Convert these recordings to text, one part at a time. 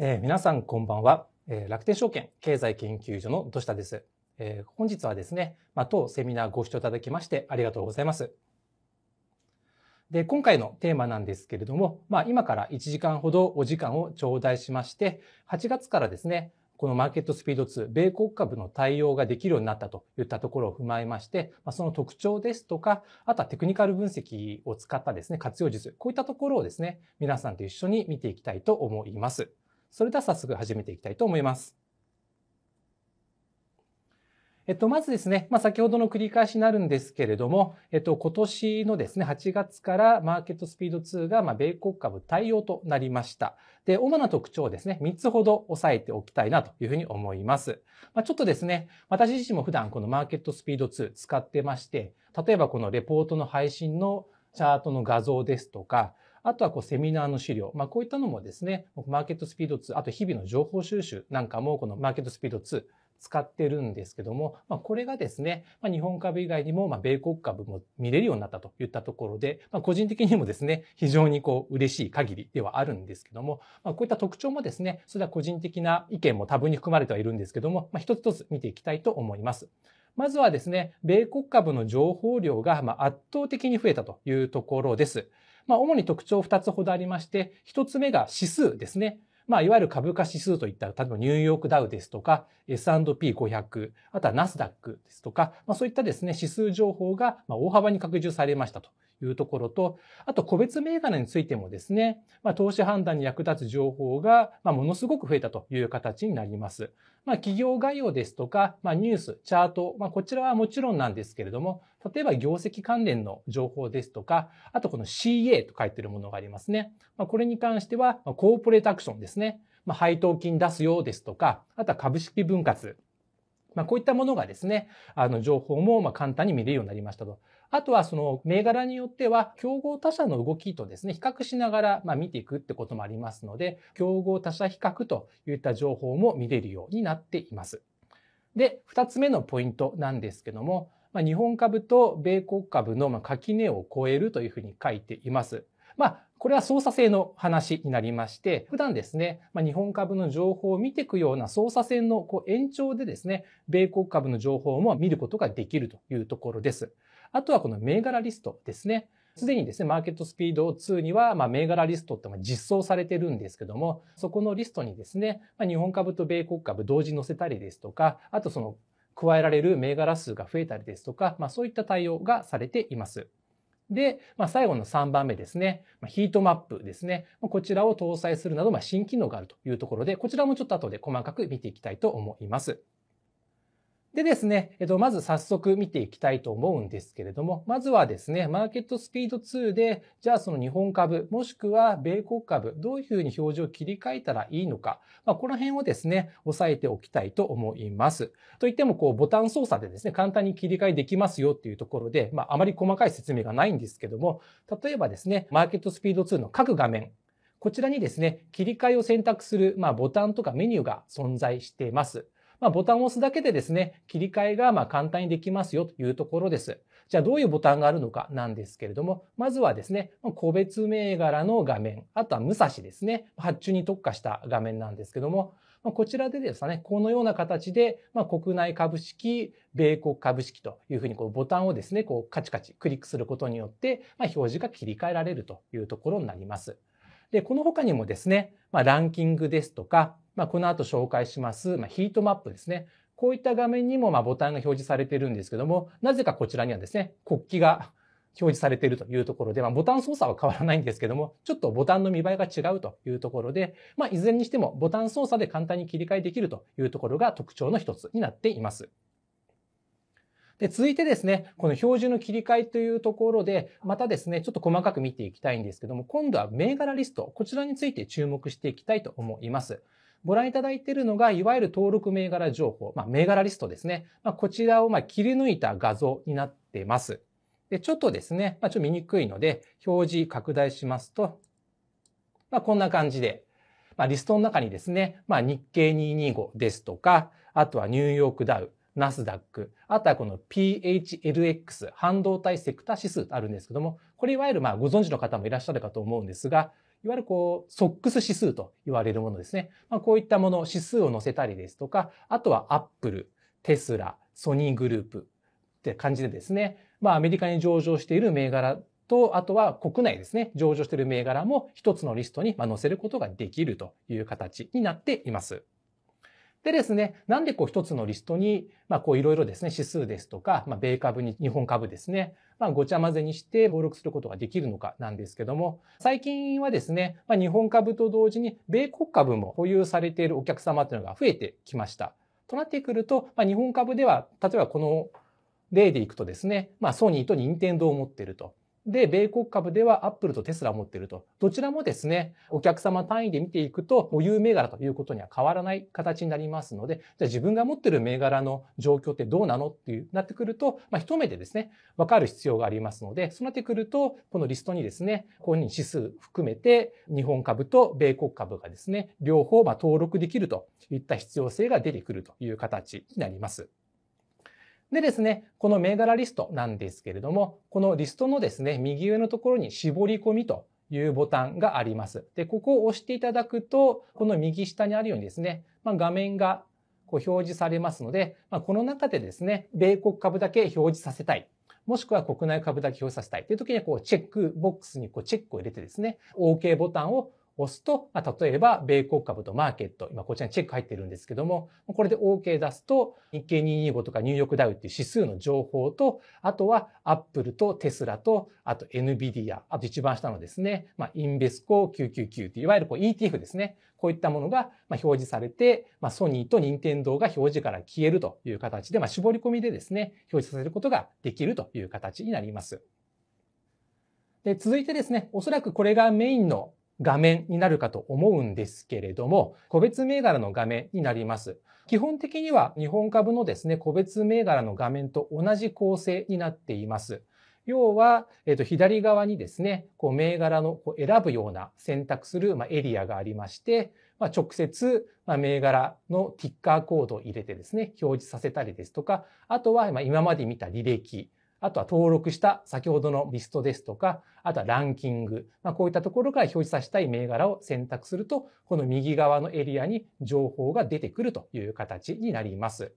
えー、皆さんこんばんは、えー、楽天証券経済研究所の土下です、えー、本日はですね、まあ、当セミナーご視聴いただきましてありがとうございますで今回のテーマなんですけれども、まあ、今から1時間ほどお時間を頂戴しまして8月からですねこのマーケットスピード2、米国株の対応ができるようになったといったところを踏まえまして、まその特徴ですとか、あとはテクニカル分析を使ったですね、活用術、こういったところをですね、皆さんと一緒に見ていきたいと思います。それでは早速始めていきたいと思います。えっと、まずですね、まあ、先ほどの繰り返しになるんですけれども、えっと、今年のですね、8月からマーケットスピード2が、ま米国株対応となりました。で、主な特徴をですね、3つほど押さえておきたいなというふうに思います。まあ、ちょっとですね、私自身も普段このマーケットスピード2使ってまして、例えばこのレポートの配信のチャートの画像ですとか、あとはこうセミナーの資料、まあ、こういったのもですね、マーケットスピード2、あと日々の情報収集なんかもこのマーケットスピード2、使ってるんですけども、まあ、これがですね、まあ、日本株以外にも、まあ、米国株も見れるようになったといったところで、まあ、個人的にもですね、非常にこう嬉しい限りではあるんですけども、まあ、こういった特徴もですね、それは個人的な意見も多分に含まれてはいるんですけども、まあ、一つ一つ見ていきたいと思います。まずはですね、米国株の情報量が圧倒的に増えたというところです。まあ、主に特徴2つほどありまして、1つ目が指数ですね。まあ、いわゆる株価指数といった例えばニューヨークダウですとか、S&P500、あとはナスダックですとか、まあ、そういったですね、指数情報が大幅に拡充されましたというところと、あと個別銘柄についてもですね、まあ、投資判断に役立つ情報が、まあ、ものすごく増えたという形になります。まあ、企業概要ですとか、まあ、ニュース、チャート、まあ、こちらはもちろんなんですけれども、例えば業績関連の情報ですとか、あとこの CA と書いてるものがありますね。まあ、これに関しては、コーポレートアクションですね。まあ、配当金出すようですとか、あとは株式分割。まあ、こういったものがですね、あの情報もま簡単に見れるようになりましたと。あとはその銘柄によっては競合他社の動きとですね、比較しながらま見ていくってこともありますので、競合他社比較といった情報も見れるようになっています。で、2つ目のポイントなんですけども、ま日本株と米国株のま垣根を超えるというふうに書いています。まあこれは操作性の話になりまして、普段ですね、まあ、日本株の情報を見ていくような操作性のこう延長でですね、米国株の情報も見ることができるというところです。あとはこの銘柄リストですね。すでにですね、マーケットスピード2には、まあ、銘柄リストって実装されてるんですけども、そこのリストにですね、まあ、日本株と米国株同時載せたりですとか、あとその加えられる銘柄数が増えたりですとか、まあ、そういった対応がされています。で、まあ、最後の3番目ですね、まヒートマップですね。こちらを搭載するなど、まあ、新機能があるというところで、こちらもちょっと後で細かく見ていきたいと思います。でですね、えっと、まず早速見ていきたいと思うんですけれども、まずはですね、マーケットスピード2で、じゃあその日本株、もしくは米国株、どういうふうに表示を切り替えたらいいのか、まあ、この辺をですね、押さえておきたいと思います。といっても、こう、ボタン操作でですね、簡単に切り替えできますよっていうところで、まあ、あまり細かい説明がないんですけども、例えばですね、マーケットスピード2の各画面、こちらにですね、切り替えを選択する、まあ、ボタンとかメニューが存在しています。まあ、ボタンを押すだけでですね、切り替えがま簡単にできますよというところです。じゃあどういうボタンがあるのかなんですけれども、まずはですね、個別銘柄の画面、あとは武蔵ですね、発注に特化した画面なんですけども、こちらでですね、このような形で、ま国内株式、米国株式というふうにこうボタンをですね、こうカチカチクリックすることによって、ま表示が切り替えられるというところになります。で、この他にもですね、まランキングですとか、まあ、この後紹介します、まあ、ヒートマップですね。こういった画面にもまボタンが表示されているんですけども、なぜかこちらにはですね、国旗が表示されているというところで、まあ、ボタン操作は変わらないんですけども、ちょっとボタンの見栄えが違うというところで、まあ、いずれにしてもボタン操作で簡単に切り替えできるというところが特徴の一つになっています。で、続いてですね、この標準の切り替えというところで、またですね、ちょっと細かく見ていきたいんですけども、今度は銘柄リスト、こちらについて注目していきたいと思います。ご覧いただいているのが、いわゆる登録銘柄情報、まあ、銘柄リストですね。まあ、こちらをま切り抜いた画像になっています。で、ちょっとですね、まあ、ちょっと見にくいので、表示拡大しますと、まあ、こんな感じで、まあ、リストの中にですね、まあ、日経225ですとか、あとはニューヨークダウ、ナスダック、あとはこの PHLX、半導体セクター指数あるんですけども、これいわゆるまあご存知の方もいらっしゃるかと思うんですが、いわゆるこう、ソックス指数と言われるものですね。まあ、こういったもの、指数を載せたりですとか、あとはアップル、テスラ、ソニーグループって感じでですね、まあ、アメリカに上場している銘柄と、あとは国内ですね、上場している銘柄も一つのリストに載せることができるという形になっています。でですね、なんでこう一つのリストに、まあこういろいろですね、指数ですとか、まあ米株に日本株ですね、まあごちゃ混ぜにして登録することができるのかなんですけども、最近はですね、まあ日本株と同時に米国株も保有されているお客様というのが増えてきました。となってくると、まあ日本株では、例えばこの例でいくとですね、まあソニーと任天堂を持っていると。で、米国株ではアップルとテスラを持っていると。どちらもですね、お客様単位で見ていくと、う有銘柄ということには変わらない形になりますので、じゃあ自分が持ってる銘柄の状況ってどうなのっていう、なってくると、まあ、一目でですね、わかる必要がありますので、そうなってくると、このリストにですね、公認指数含めて、日本株と米国株がですね、両方ま登録できるといった必要性が出てくるという形になります。でですね、この銘柄リストなんですけれども、このリストのですね、右上のところに絞り込みというボタンがあります。で、ここを押していただくと、この右下にあるようにですね、まあ、画面がこう表示されますので、まあ、この中でですね、米国株だけ表示させたい。もしくは国内株だけ表示させたいという時には、こう、チェックボックスにこうチェックを入れてですね、OK ボタンを押すと、まあ、例えば、米国株とマーケット、今こちらにチェック入ってるんですけども、これで OK 出すと、日経225とかニューヨークダウっていう指数の情報と、あとはアップルとテスラと、あと NVIDIA、あと一番下のですね、まあ、インベスコ999っていわゆるこう ETF ですね。こういったものが表示されて、まあ、ソニーと任天堂が表示から消えるという形で、まあ、絞り込みでですね、表示させることができるという形になります。で続いてですね、おそらくこれがメインの画面になるかと思うんですけれども、個別銘柄の画面になります。基本的には日本株のですね、個別銘柄の画面と同じ構成になっています。要は、えっと、左側にですね、こう銘柄のこう選ぶような選択する、まエリアがありまして、ま直接、ま銘柄のティッカーコードを入れてですね、表示させたりですとか、あとは、ま今まで見た履歴、あとは登録した先ほどのリストですとか、あとはランキング、まあ、こういったところから表示させたい銘柄を選択すると、この右側のエリアに情報が出てくるという形になります。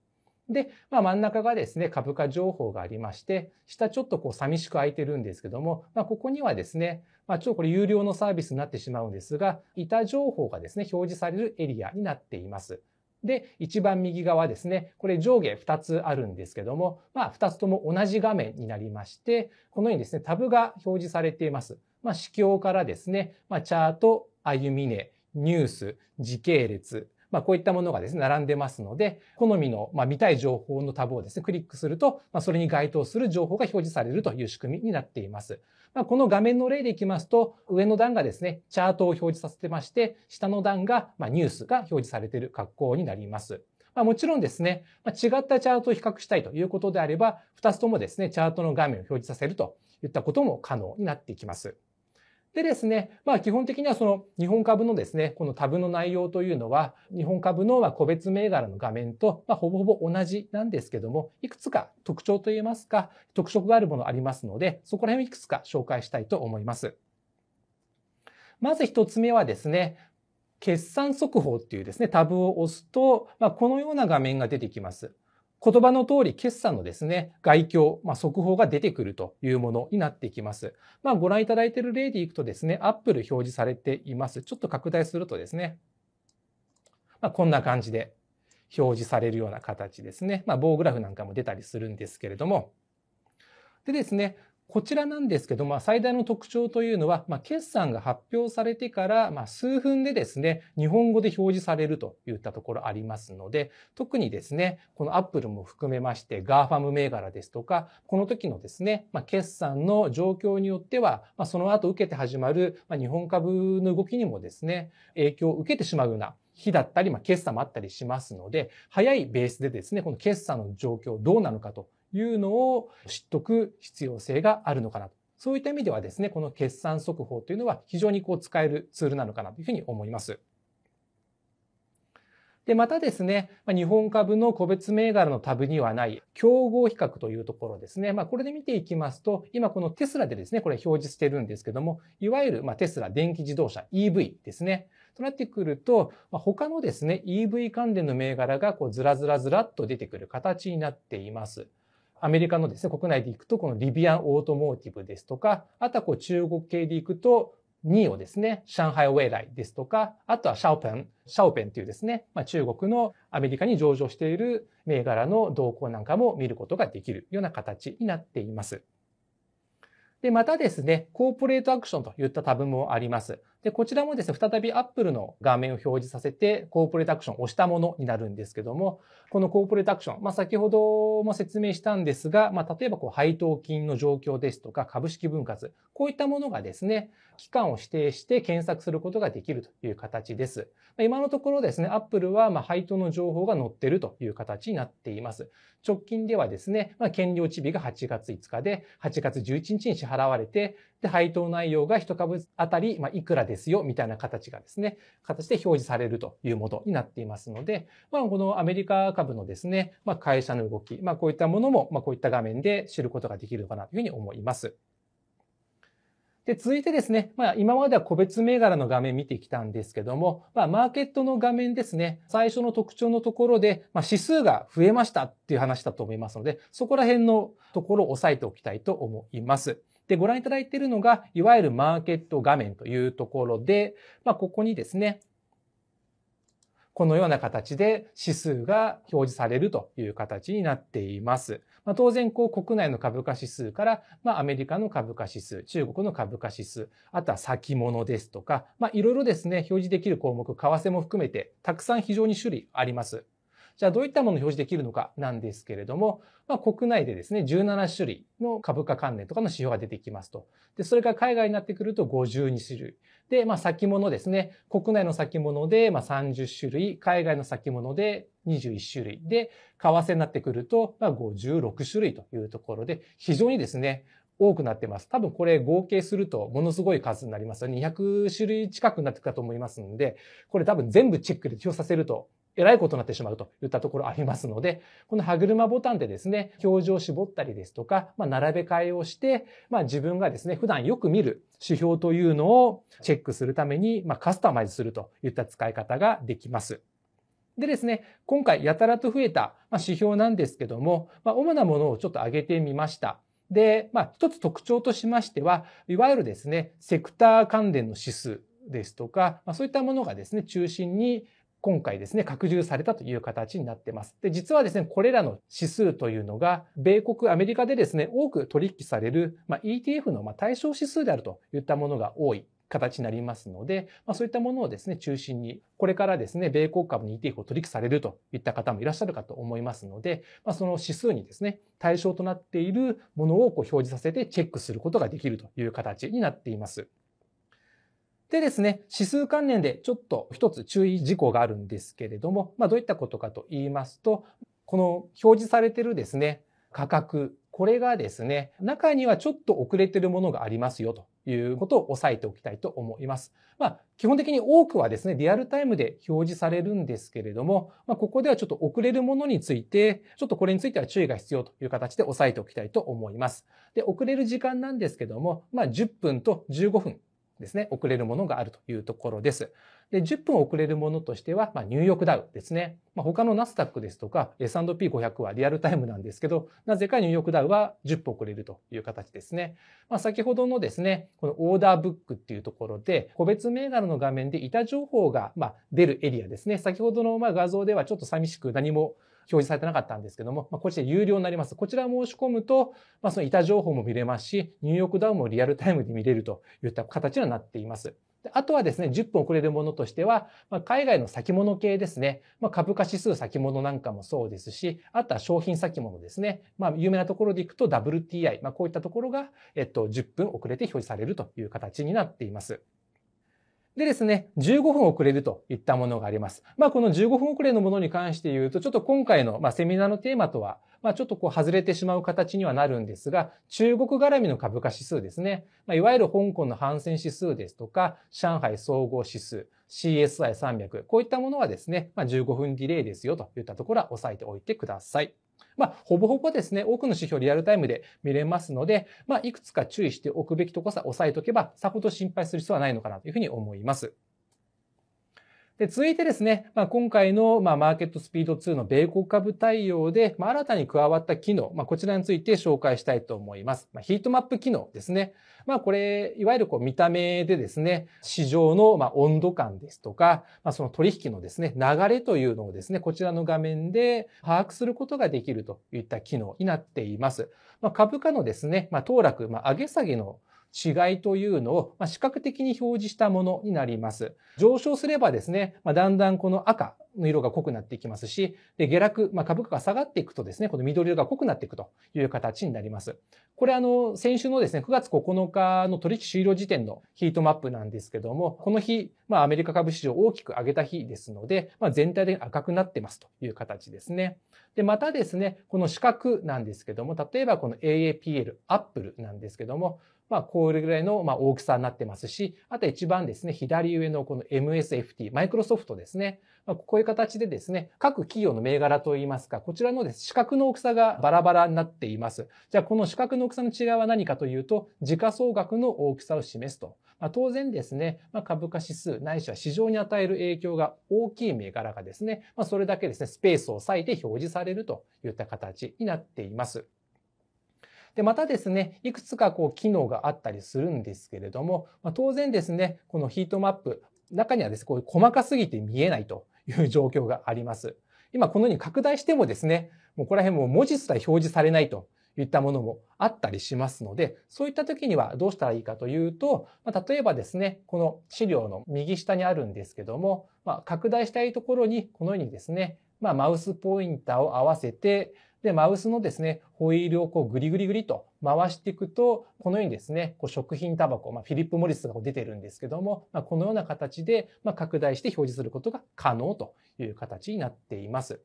で、まあ、真ん中がですね、株価情報がありまして、下ちょっとこう寂しく空いてるんですけども、まあ、ここにはですね、まあ、ちょっとこれ有料のサービスになってしまうんですが、板情報がですね、表示されるエリアになっています。で、一番右側ですね、これ上下2つあるんですけども、まあ、2つとも同じ画面になりまして、このようにですね、タブが表示されています。まあ、指標からですね、まあ、チャート、歩みね、ニュース、時系列、まあ、こういったものがですね、並んでますので、好みの、まあ、見たい情報のタブをですね、クリックすると、まあ、それに該当する情報が表示されるという仕組みになっています。まあ、この画面の例でいきますと、上の段がですね、チャートを表示させてまして、下の段が、まあ、ニュースが表示されている格好になります。まあ、もちろんですね、まあ、違ったチャートを比較したいということであれば、2つともですね、チャートの画面を表示させるといったことも可能になっていきます。でですね、まあ基本的にはその日本株のですね、このタブの内容というのは、日本株の個別銘柄の画面と、まあ、ほぼほぼ同じなんですけども、いくつか特徴といいますか、特色があるものありますので、そこら辺をいくつか紹介したいと思います。まず一つ目はですね、決算速報っていうですね、タブを押すと、まあ、このような画面が出てきます。言葉の通り決算のですね、概況、まあ、速報が出てくるというものになってきます。まあ、ご覧いただいている例でいくとですね、Apple 表示されています。ちょっと拡大するとですね、まあ、こんな感じで表示されるような形ですね。まあ、棒グラフなんかも出たりするんですけれども、でですね、こちらなんですけど、まあ、最大の特徴というのは、まあ、決算が発表されてから、まあ、数分でですね、日本語で表示されるといったところありますので、特にですね、このアップルも含めまして、ガーファム銘柄ですとか、この時のですね、まあ、決算の状況によっては、まあ、その後受けて始まる、まあ、日本株の動きにもですね、影響を受けてしまうような日だったり、まあ、決算もあったりしますので、早いベースでですね、この決算の状況どうなのかというのを知っとく必要性があるのかなと。そういった意味ではですね、この決算速報というのは非常にこう使えるツールなのかなというふうに思います。で、またですね、日本株の個別銘柄のタブにはない競合比較というところですね。まあ、これで見ていきますと、今このテスラでですね、これ表示してるんですけども、いわゆるまテスラ電気自動車 EV ですね。となってくると、ま他のですね、EV 関連の銘柄がこうずらずらずらっと出てくる形になっています。アメリカのですね、国内で行くと、このリビアンオートモーティブですとか、あとはこう中国系で行くと、ニオですね、上海ウェイライですとか、あとはシャオペン、シャオペンというですね、まあ、中国のアメリカに上場している銘柄の動向なんかも見ることができるような形になっています。で、またですね、コーポレートアクションといったタブもあります。で、こちらもですね、再び Apple の画面を表示させて、コーポレタクションを押したものになるんですけども、このコーポレタクション、まあ、先ほども説明したんですが、まあ、例えばこう配当金の状況ですとか、株式分割、こういったものがですね、期間を指定して検索することができるという形です。今のところですね、Apple はま配当の情報が載ってるという形になっています。直近ではですね、まあ、権利落ち日が8月5日で、8月11日に支払われて、で、配当内容が1株当たり、まいくらでですよ、みたいな形がですね、形で表示されるというものになっていますので、まあ、このアメリカ株のですね、まあ、会社の動き、まあ、こういったものも、まあ、こういった画面で知ることができるのかなというふうに思います。で、続いてですね、まあ今までは個別銘柄の画面見てきたんですけども、まあマーケットの画面ですね、最初の特徴のところで、まあ指数が増えましたっていう話だと思いますので、そこら辺のところを押さえておきたいと思います。で、ご覧いただいているのが、いわゆるマーケット画面というところで、まあ、ここにですね、このような形で指数が表示されるという形になっています。まあ、当然、こう、国内の株価指数から、まあ、アメリカの株価指数、中国の株価指数、あとは先物ですとか、まあ、いろいろですね、表示できる項目、為替も含めて、たくさん非常に種類あります。じゃあどういったものを表示できるのかなんですけれども、まあ、国内でですね、17種類の株価関連とかの指標が出てきますと。で、それが海外になってくると52種類。で、まあ、先物ですね。国内の先物で、ま30種類、海外の先物で21種類。で、為替になってくると、ま56種類というところで、非常にですね、多くなってます。多分これ合計するとものすごい数になります。200種類近くになってくるかと思いますんで、これ多分全部チェックで表させるとえらいことになってしまうといったところありますので、この歯車ボタンでですね、表示を絞ったりですとか、まあ、並べ替えをして、まあ、自分がですね、普段よく見る指標というのをチェックするために、まあ、カスタマイズするといった使い方ができます。でですね、今回やたらと増えた指標なんですけども、まあ、主なものをちょっと挙げてみました。で、まあ、一つ特徴としましては、いわゆるですね、セクター関連の指数ですとか、まあ、そういったものがですね、中心に今回ですね、拡充されたという形になってます。で、実はですね、これらの指数というのが、米国、アメリカでですね、多く取引される、まあ、ETF のま対象指数であるといったものが多い形になりますので、まあ、そういったものをですね、中心に、これからですね、米国株に ETF を取引されるといった方もいらっしゃるかと思いますので、まあ、その指数にですね、対象となっているものをこう表示させてチェックすることができるという形になっています。でですね、指数関連でちょっと一つ注意事項があるんですけれども、まあ、どういったことかと言いますと、この表示されてるですね、価格、これがですね、中にはちょっと遅れてるものがありますよということを押さえておきたいと思います。まあ、基本的に多くはですね、リアルタイムで表示されるんですけれども、まあ、ここではちょっと遅れるものについて、ちょっとこれについては注意が必要という形で押さえておきたいと思います。で、遅れる時間なんですけども、まあ、10分と15分ですね、遅れるものがあるというところです。で、10分遅れるものとしては、まあ、ニューヨークダウですね。まあ、他のナスダックですとか S&P500 はリアルタイムなんですけど、なぜかニューヨークダウは10分遅れるという形ですね。まあ、先ほどのですね、このオーダーブックっていうところで、個別銘柄の画面で板情報が、ま出るエリアですね。先ほどのま画像ではちょっと寂しく何も表示されてなかったんですけども、まあ、こちら有料になります。こちら申し込むと、まあ、その板情報も見れますし、ニューヨークダウンもリアルタイムで見れるといった形にはなっています。であとはですね、10分遅れるものとしては、まあ、海外の先物系ですね、まあ、株価指数先物なんかもそうですし、あとは商品先物ですね、まあ、有名なところでいくと WTI、まあ、こういったところが、えっと、10分遅れて表示されるという形になっています。でですね、15分遅れるといったものがあります。まあ、この15分遅れのものに関して言うと、ちょっと今回の、まあ、セミナーのテーマとは、まあ、ちょっとこう外れてしまう形にはなるんですが、中国絡みの株価指数ですね。まあ、いわゆる香港の反戦指数ですとか、上海総合指数、CSI300、こういったものはですね、まあ、15分ディレイですよといったところは押さえておいてください。まあ、ほぼほぼですね、多くの指標リアルタイムで見れますので、まあ、いくつか注意しておくべきとこさ押さえとけば、さほど心配する必要はないのかなというふうに思います。で続いてですね、まあ、今回の、まあ、マーケットスピード2の米国株対応で、まあ、新たに加わった機能、まあ、こちらについて紹介したいと思います。まあ、ヒートマップ機能ですね。まあ、これ、いわゆるこう見た目でですね、市場のまあ温度感ですとか、まあ、その取引のですね、流れというのをですね、こちらの画面で把握することができるといった機能になっています。まあ、株価のですね、まあ、落、まあ、上げ下げの違いというのを、視覚的に表示したものになります。上昇すればですね、まだんだんこの赤の色が濃くなっていきますし、で下落、ま株価が下がっていくとですね、この緑色が濃くなっていくという形になります。これあの、先週のですね、9月9日の取引終了時点のヒートマップなんですけども、この日、まあアメリカ株市場大きく上げた日ですので、まあ、全体で赤くなってますという形ですね。で、またですね、この四角なんですけども、例えばこの AAPL、アップルなんですけども、まあ、これぐらいの、ま大きさになってますし、あと一番ですね、左上のこの MSFT、マイクロソフトですね。まあ、こういう形でですね、各企業の銘柄といいますか、こちらのです、四角の大きさがバラバラになっています。じゃあ、この四角の大きさの違いは何かというと、時価総額の大きさを示すと。まあ、当然ですね、まあ、株価指数、ないしは市場に与える影響が大きい銘柄がですね、まそれだけですね、スペースを割いて表示されるといった形になっています。で、またですね、いくつかこう機能があったりするんですけれども、まあ、当然ですね、このヒートマップ、中にはですね、こう細かすぎて見えないという状況があります。今このように拡大してもですね、もうここら辺も文字すら表示されないといったものもあったりしますので、そういった時にはどうしたらいいかというと、まあ、例えばですね、この資料の右下にあるんですけども、まあ、拡大したいところにこのようにですね、まあ、マウスポインターを合わせて、で、マウスのですね、ホイールをこうグリグリグリと回していくと、このようにですね、こう食品タバコ、まあ、フィリップ・モリスが出てるんですけども、まあ、このような形で、ま拡大して表示することが可能という形になっています。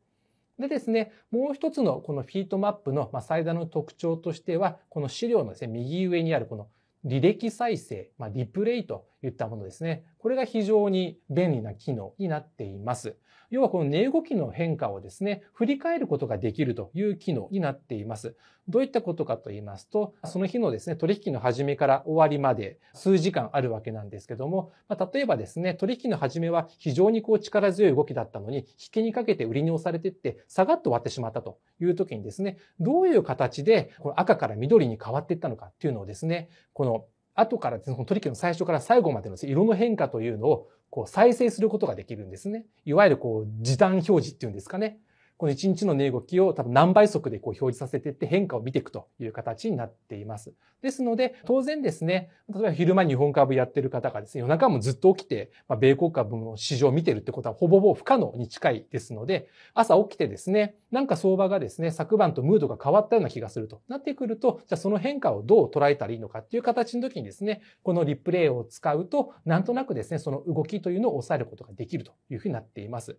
でですね、もう一つのこのフィートマップの最大の特徴としては、この資料のですね、右上にあるこの履歴再生、まあ、リプレイといったものですね。これが非常に便利な機能になっています。要はこの値動きの変化をですね、振り返ることができるという機能になっています。どういったことかと言いますと、その日のですね、取引の始めから終わりまで数時間あるわけなんですけども、まあ、例えばですね、取引の始めは非常にこう力強い動きだったのに、引けにかけて売りに押されてって下がって終わってしまったという時にですね、どういう形でこの赤から緑に変わっていったのかっていうのをですね、この後からそのこの取引の最初から最後までの色の変化というのをこう再生することができるんですね。いわゆるこう時短表示っていうんですかね。この1日の値動きを多分何倍速でこう表示させていって変化を見ていくという形になっています。ですので、当然ですね、例えば昼間日本株やってる方がですね、夜中もずっと起きて、まあ、米国株の市場を見てるってことはほぼほぼ不可能に近いですので、朝起きてですね、なんか相場がですね、昨晩とムードが変わったような気がするとなってくると、じゃあその変化をどう捉えたらいいのかっていう形の時にですね、このリプレイを使うと、なんとなくですね、その動きというのを抑えることができるというふうになっています。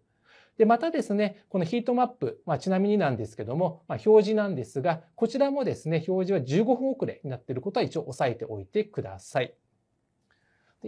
で、またですね、このヒートマップ、まあ、ちなみになんですけども、まあ、表示なんですが、こちらもですね、表示は15分遅れになっていることは一応押さえておいてください。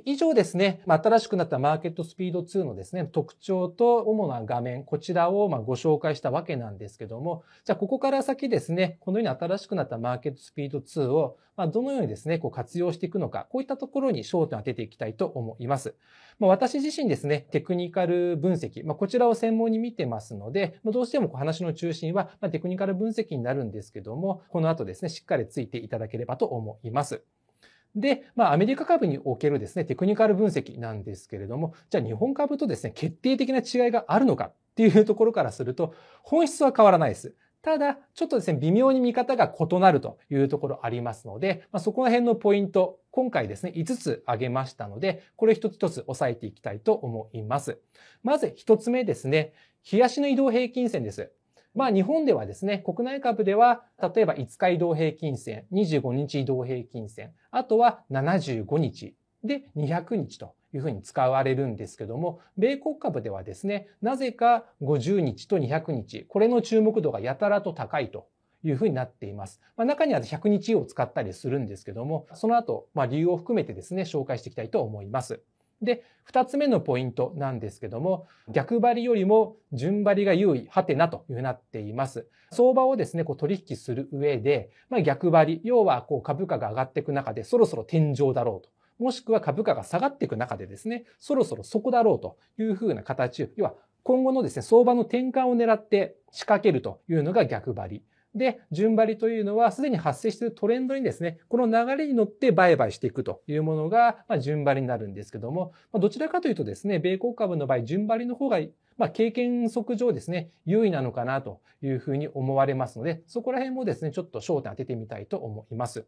以上ですね、まあ、新しくなったマーケットスピード2のですね、特徴と主な画面、こちらをまご紹介したわけなんですけども、じゃあここから先ですね、このように新しくなったマーケットスピード2をまどのようにですね、こう活用していくのか、こういったところに焦点を当てていきたいと思います。まあ、私自身ですね、テクニカル分析、まあ、こちらを専門に見てますので、まどうしてもこう話の中心はまテクニカル分析になるんですけども、この後ですね、しっかりついていただければと思います。で、まあ、アメリカ株におけるですね、テクニカル分析なんですけれども、じゃあ日本株とですね、決定的な違いがあるのかっていうところからすると、本質は変わらないです。ただ、ちょっとですね、微妙に見方が異なるというところありますので、まあ、そこら辺のポイント、今回ですね、5つ挙げましたので、これ一つ一つ押さえていきたいと思います。まず一つ目ですね、日足の移動平均線です。まあ日本ではですね、国内株では、例えば5日移動平均線、25日移動平均線、あとは75日で200日というふうに使われるんですけども、米国株ではですね、なぜか50日と200日、これの注目度がやたらと高いというふうになっています。まあ、中には100日を使ったりするんですけども、その後、まあ理由を含めてですね、紹介していきたいと思います。で、二つ目のポイントなんですけども、逆張りよりも順張りが優位、はてなというなっています。相場をですね、こう取引する上で、まあ、逆張り、要はこう株価が上がっていく中でそろそろ天井だろうと。もしくは株価が下がっていく中でですね、そろそろそこだろうというふうな形、要は今後のですね、相場の転換を狙って仕掛けるというのが逆張り。で、順張りというのはすでに発生しているトレンドにですね、この流れに乗って売買していくというものが、ま順張りになるんですけども、まどちらかというとですね、米国株の場合、順張りの方がまあ、経験則上ですね、優位なのかなというふうに思われますので、そこら辺もですね、ちょっと焦点当ててみたいと思います。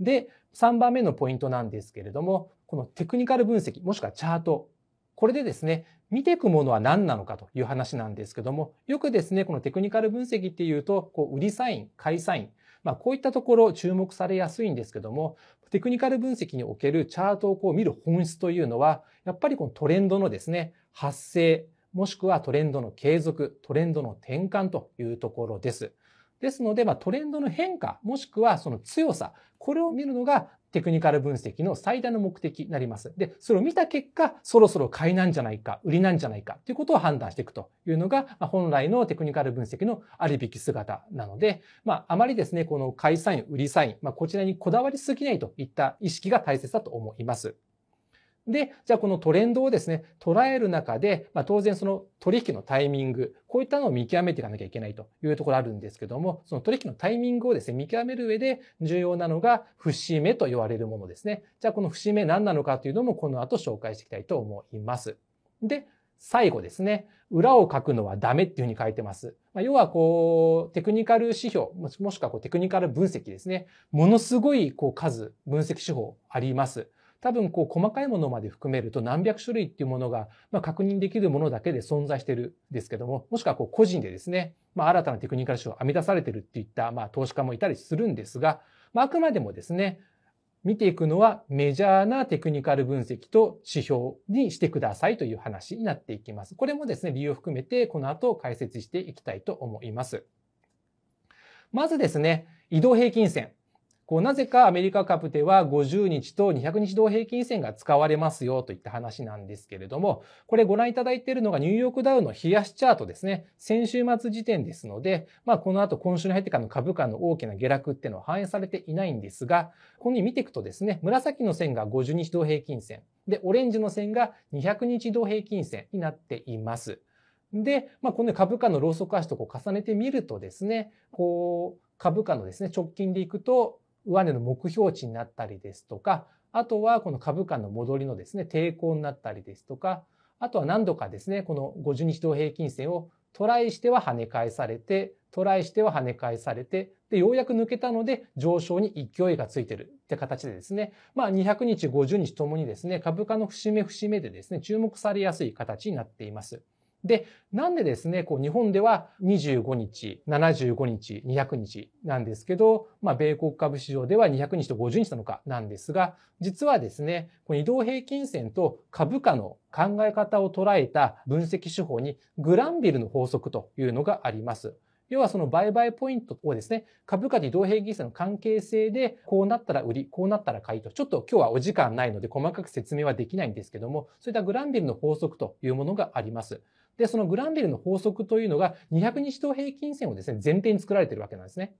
で、3番目のポイントなんですけれども、このテクニカル分析、もしくはチャート。これでですね、見ていくものは何なのかという話なんですけども、よくですね、このテクニカル分析っていうと、こう売りサイン、買いサイン、まあ、こういったところ注目されやすいんですけども、テクニカル分析におけるチャートをこう見る本質というのは、やっぱりこのトレンドのですね、発生、もしくはトレンドの継続、トレンドの転換というところです。ですので、まあ、トレンドの変化、もしくはその強さ、これを見るのが、テクニカル分析の最大の目的になります。で、それを見た結果、そろそろ買いなんじゃないか、売りなんじゃないかということを判断していくというのが、本来のテクニカル分析のあり引き姿なので、まあ、あまりですね、この買いサイン、売りサイン、まあ、こちらにこだわりすぎないといった意識が大切だと思います。で、じゃあこのトレンドをですね、捉える中で、まあ、当然その取引のタイミング、こういったのを見極めていかなきゃいけないというところあるんですけども、その取引のタイミングをですね、見極める上で重要なのが節目と言われるものですね。じゃあこの節目何なのかというのもこの後紹介していきたいと思います。で、最後ですね、裏を書くのはダメっていうふうに書いてます。まあ、要はこう、テクニカル指標、もしくはこうテクニカル分析ですね。ものすごいこう数、分析手法あります。多分こう細かいものまで含めると何百種類っていうものが、まあ、確認できるものだけで存在してるんですけども、もしくはこう個人でですね、まあ、新たなテクニカル手を編み出されてるっていった、まあ、投資家もいたりするんですが、まあ、あくまでもですね、見ていくのはメジャーなテクニカル分析と指標にしてくださいという話になっていきます。これもですね、理由を含めてこの後解説していきたいと思います。まずですね、移動平均線。こうなぜかアメリカ株では50日と200日同平均線が使われますよといった話なんですけれども、これご覧いただいているのがニューヨークダウの冷やしチャートですね。先週末時点ですので、まあこの後今週に入ってからの株価の大きな下落っていうのは反映されていないんですが、ここに見ていくとですね、紫の線が50日同平均線、で、オレンジの線が200日同平均線になっています。で、まあ、この株価のローソク足とこう重ねてみるとですね、こう、株価のですね、直近でいくと、上値の目標値になったりですとか、あとはこの株価の戻りのですね、抵抗になったりですとか、あとは何度かですね、この50日同平均線をトライしては跳ね返されて、トライしては跳ね返されて、で、ようやく抜けたので上昇に勢いがついてるって形でですね、まあ200日、50日ともにですね、株価の節目節目でですね、注目されやすい形になっています。で、なんでですね、こう日本では25日、75日、200日なんですけど、まあ米国株市場では200日と50日なのかなんですが、実はですね、移動平均線と株価の考え方を捉えた分析手法にグランビルの法則というのがあります。要はその売買ポイントをですね、株価と移動平均線の関係性で、こうなったら売り、こうなったら買いと、ちょっと今日はお時間ないので細かく説明はできないんですけども、そういったグランビルの法則というものがあります。で、そのグランベルの法則というのが200日等平均線をですね、前提に作られているわけなんですね。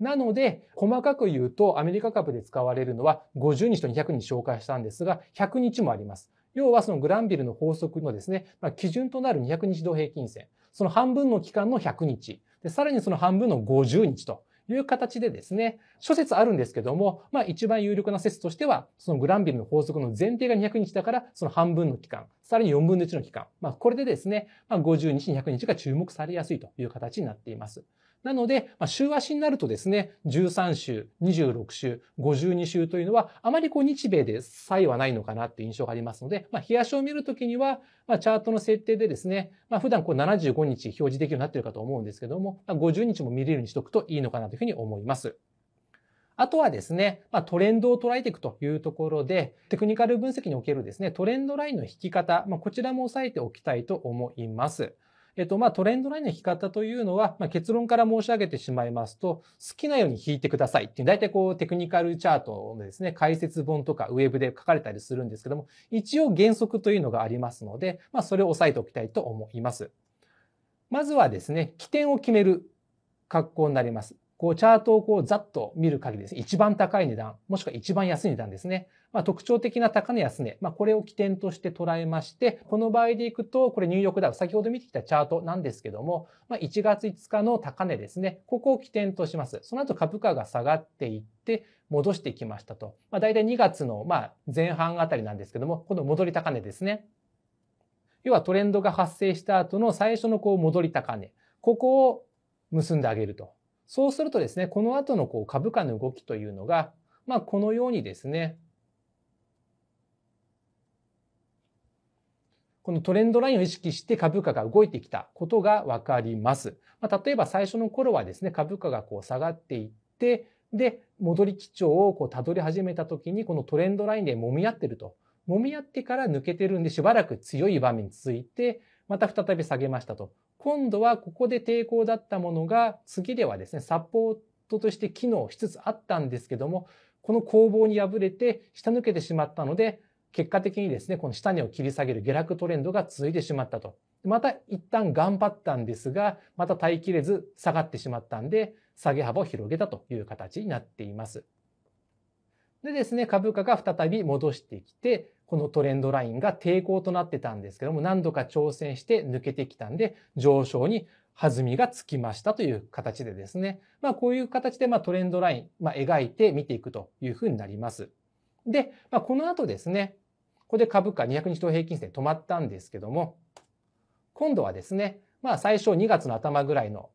なので、細かく言うと、アメリカ株で使われるのは50日と200日紹介したんですが、100日もあります。要はそのグランビルの法則のですね、まあ、基準となる200日同平均線、その半分の期間の100日、でさらにその半分の50日という形でですね、諸説あるんですけども、まあ一番有力な説としては、そのグランビルの法則の前提が200日だから、その半分の期間、さらに4分の1の期間、まあこれでですね、まあ、50日、200日が注目されやすいという形になっています。なので、まあ、週足になるとですね、13週、26週、52週というのは、あまりこう日米で差異はないのかなって印象がありますので、まあ、日足を見るときには、まあ、チャートの設定でですね、まあ、普段こう75日表示できるようになっているかと思うんですけども、まあ、50日も見れるようにしておくといいのかなというふうに思います。あとはですね、まあ、トレンドを捉えていくというところで、テクニカル分析におけるですね、トレンドラインの引き方、まあ、こちらも押さえておきたいと思います。えっと、まあ、トレンドラインの引き方というのは、まあ、結論から申し上げてしまいますと、好きなように引いてくださいっていう、大体こう、テクニカルチャートのですね、解説本とかウェブで書かれたりするんですけども、一応原則というのがありますので、まあ、それを押さえておきたいと思います。まずはですね、起点を決める格好になります。こうチャートをこうざっと見る限りですね、一番高い値段、もしくは一番安い値段ですね。まあ、特徴的な高値安値、まあ、これを起点として捉えまして、この場合でいくと、これニューヨークダウ、先ほど見てきたチャートなんですけども、まあ、1月5日の高値ですね、ここを起点とします。その後株価が下がっていって、戻してきましたと。まあ、大体2月の、まあ、前半あたりなんですけども、この戻り高値ですね。要はトレンドが発生した後の最初のこう戻り高値。ここを結んであげると。そうするとですね、この後のこう株価の動きというのが、まあ、このようにですね、このトレンドラインを意識して株価が動いてきたことがわかります。まあ、例えば最初の頃はですね、株価がこう下がっていって、で、戻り基調をこう辿り始めた時に、このトレンドラインで揉み合ってると。揉み合ってから抜けてるんで、しばらく強い場面に続いて、また再び下げましたと。今度はここで抵抗だったものが次ではですねサポートとして機能しつつあったんですけどもこの攻防に敗れて下抜けてしまったので結果的にですねこの下値を切り下げる下落トレンドが続いてしまったとまた一旦頑張ったんですがまた耐えきれず下がってしまったんで下げ幅を広げたという形になっています。でですね、株価が再び戻してきて、このトレンドラインが抵抗となってたんですけども、何度か挑戦して抜けてきたんで、上昇に弾みがつきましたという形でですね。まあこういう形でまトレンドライン、まあ、描いて見ていくというふうになります。で、まあ、この後ですね、ここで株価200日等平均線止まったんですけども、今度はですね、まあ最初2月の頭ぐらいの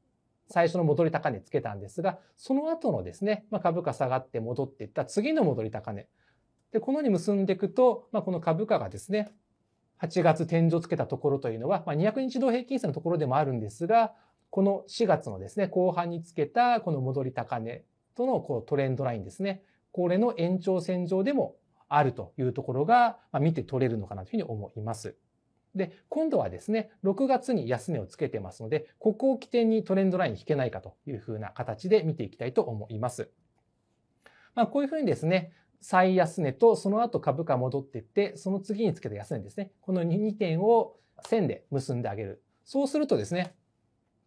最初の戻り高値つけたんですが、その後のですね、まあ、株価下がって戻っていった次の戻り高値。で、このように結んでいくと、まあ、この株価がですね、8月天井つけたところというのは、まあ、200日同平均線のところでもあるんですが、この4月のですね、後半につけたこの戻り高値とのこうトレンドラインですね。これの延長線上でもあるというところが、ま見て取れるのかなというふうに思います。で、今度はですね、6月に安値をつけてますので、ここを起点にトレンドライン引けないかというふうな形で見ていきたいと思います。まあ、こういうふうにですね、最安値とその後株価戻っていって、その次につけた安値ですね。この2点を線で結んであげる。そうするとですね、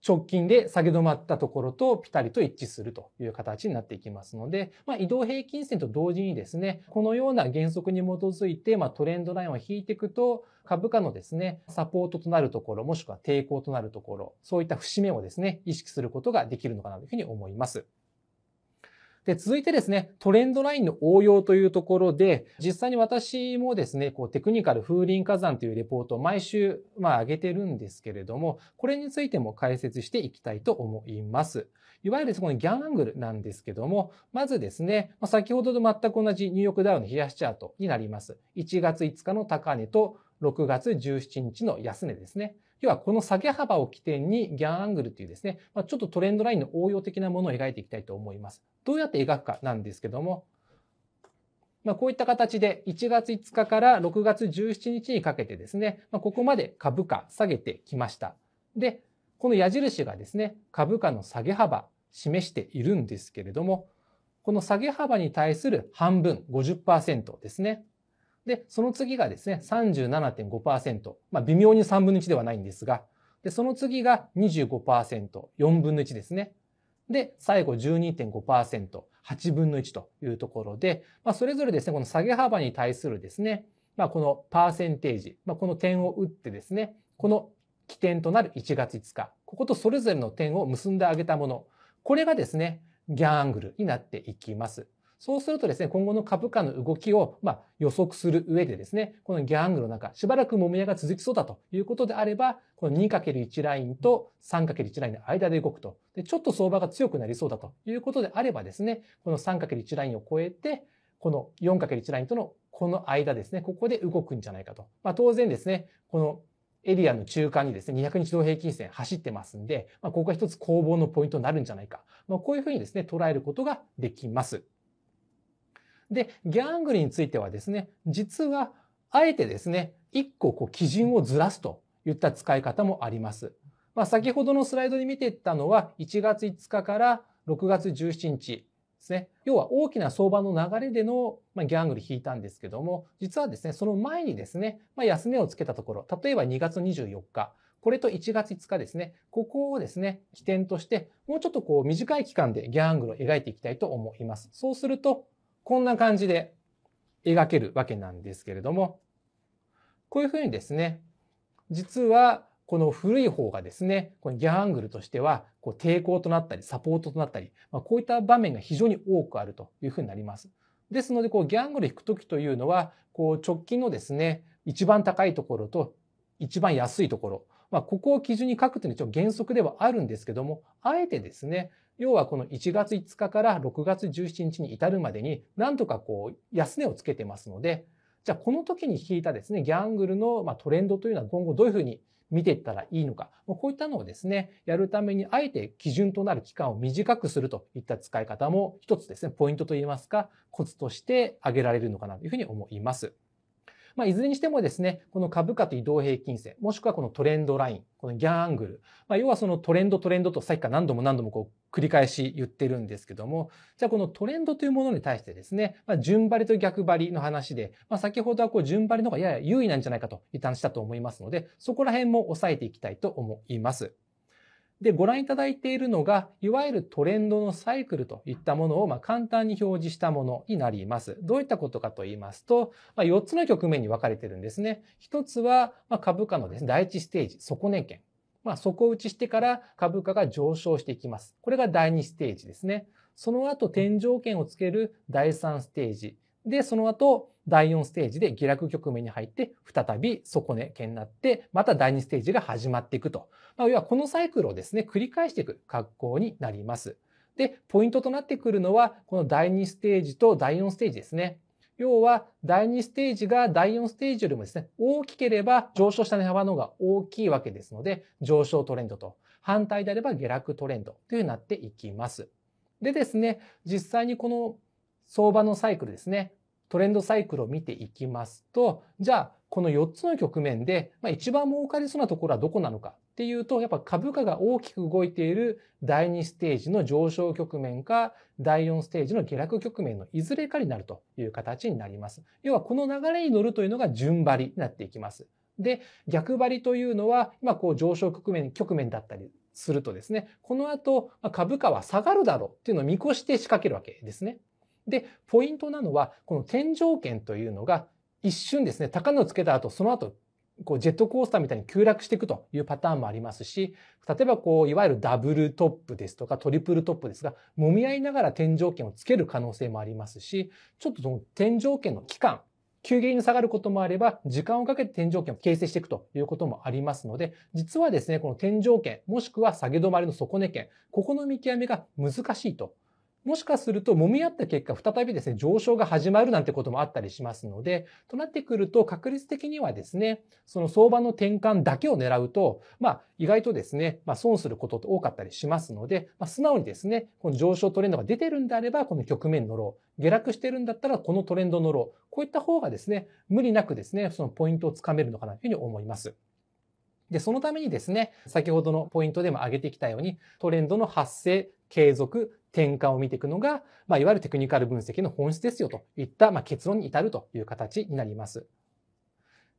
直近で下げ止まったところとピタリと一致するという形になっていきますので、まあ、移動平均線と同時にですね、このような原則に基づいて、まあ、トレンドラインを引いていくと、株価のですね、サポートとなるところ、もしくは抵抗となるところ、そういった節目をですね、意識することができるのかなというふうに思います。で、続いてですね、トレンドラインの応用というところで、実際に私もですね、こうテクニカル風林火山というレポートを毎週、まあ上げてるんですけれども、これについても解説していきたいと思います。いわゆるそこのギャンアングルなんですけども、まずですね、先ほどと全く同じニューヨークダウの冷やしチャートになります。1月5日の高値と6月17日の安値ですね。要はこの下げ幅を起点にギャンアングルというですね、まあ、ちょっとトレンドラインの応用的なものを描いていきたいと思います。どうやって描くかなんですけども、まあ、こういった形で1月5日から6月17日にかけてですね、まあ、ここまで株価下げてきました。で、この矢印がですね、株価の下げ幅示しているんですけれども、この下げ幅に対する半分、50%ですね。で、その次がですね、37.5%。まあ、微妙に3分の1ではないんですが、で、その次が25%、4分の1ですね。で、最後12.5%、8分の1というところで、まあ、それぞれですね、この下げ幅に対するですね、まあ、このパーセンテージ、まあ、この点を打ってですね、この起点となる1月5日、こことそれぞれの点を結んであげたもの、これがですね、ギャンアングルになっていきます。そうするとですね、今後の株価の動きを、ま予測する上でですね、このギャングの中、しばらく揉み合いが続きそうだということであれば、この 2×1 ラインと 3×1 ラインの間で動くと。で、ちょっと相場が強くなりそうだということであればですね、この 3×1 ラインを超えて、この 4×1 ラインとのこの間ですね、ここで動くんじゃないかと。まあ、当然ですね、このエリアの中間にですね、200日同平均線走ってますんで、まあ、ここが一つ攻防のポイントになるんじゃないか。まあ、こういうふうにですね、捉えることができます。で、ギャングルについてはですね、実は、あえてですね、一個こう基準をずらすといった使い方もあります。まあ、先ほどのスライドで見ていったのは、1月5日から6月17日ですね。要は大きな相場の流れでの、ギャングル引いたんですけども、実はですね、その前にですね、ま安値をつけたところ、例えば2月24日、これと1月5日ですね、ここをですね、起点として、もうちょっとこう短い期間でギャングルを描いていきたいと思います。そうすると、こんな感じで描けるわけなんですけれども、こういうふうにですね、実はこの古い方がですね、このギャングルとしては、こう抵抗となったり、サポートとなったり、まあ、こういった場面が非常に多くあるというふうになります。ですので、こうギャングル引くときというのは、こう直近のですね、一番高いところと一番安いところ、まあ、ここを基準に書くというのは一応原則ではあるんですけども、あえてですね、要はこの1月5日から6月17日に至るまでに、なんとかこう、安値をつけてますので、じゃあこの時に引いたですね、ギャングルのトレンドというのは今後どういうふうに見ていったらいいのか、こういったのをですね、やるためにあえて基準となる期間を短くするといった使い方も一つですね、ポイントといいますか、コツとして挙げられるのかなというふうに思います。まあ、いずれにしてもですね、この株価と移動平均線、もしくはこのトレンドライン、このギャングル、まあ、要はそのトレンドトレンドとさっきから何度も何度もこう繰り返し言ってるんですけども、じゃあこのトレンドというものに対してですね、まあ、順張りと逆張りの話で、まあ、先ほどはこう順張りの方がやや優位なんじゃないかといった話だと思いますので、そこら辺も押さえていきたいと思います。で、ご覧いただいているのが、いわゆるトレンドのサイクルといったものを、ま簡単に表示したものになります。どういったことかと言いますと、ま4つの局面に分かれてるんですね。1つは、ま株価のですね、第1ステージ、底値圏。まあ、底打ちしてから株価が上昇していきます。これが第2ステージですね。その後、天井圏をつける第3ステージ。で、その後、第4ステージで下落局面に入って、再び底値圏になって、また第2ステージが始まっていくと。まあ、要はこのサイクルをですね、繰り返していく格好になります。で、ポイントとなってくるのは、この第2ステージと第4ステージですね。要は第2ステージが第4ステージよりもですね、大きければ上昇した値幅の方が大きいわけですので、上昇トレンドと、反対であれば下落トレンドというふうになっていきます。でですね、実際にこの相場のサイクルですね、トレンドサイクルを見ていきますと、じゃあ、この4つの局面で、まあ、一番儲かりそうなところはどこなのかっていうと、やっぱ株価が大きく動いている第2ステージの上昇局面か、第4ステージの下落局面のいずれかになるという形になります。要はこの流れに乗るというのが順張りになっていきます。で、逆張りというのは、今こう上昇局面、局面だったりするとですね、この後株価は下がるだろうっていうのを見越して仕掛けるわけですね。で、ポイントなのは、この天井圏というのが、一瞬ですね、高値をつけた後、その後、こうジェットコースターみたいに急落していくというパターンもありますし、例えばこう、いわゆるダブルトップですとかトリプルトップですが、揉み合いながら天井圏をつける可能性もありますし、ちょっとその天井圏の期間、急激に下がることもあれば、時間をかけて天井圏を形成していくということもありますので、実はですね、この天井圏、もしくは下げ止まりの底根圏、ここの見極めが難しいともしかすると揉み合った結果、再びですね、上昇が始まるなんてこともあったりしますので、となってくると確率的にはですね、その相場の転換だけを狙うと、まあ意外とですね、まあ損することって多かったりしますので、まあ素直にですね、この上昇トレンドが出てるんであれば、この局面乗ろう。下落してるんだったらこのトレンド乗ろう。こういった方がですね、無理なくですね、そのポイントをつかめるのかなというふうに思います。で、そのためにですね、先ほどのポイントでも挙げてきたように、トレンドの発生継続、転換を見ていくのが、まあ、いわゆるテクニカル分析の本質ですよといった、まあ、結論に至るという形になります。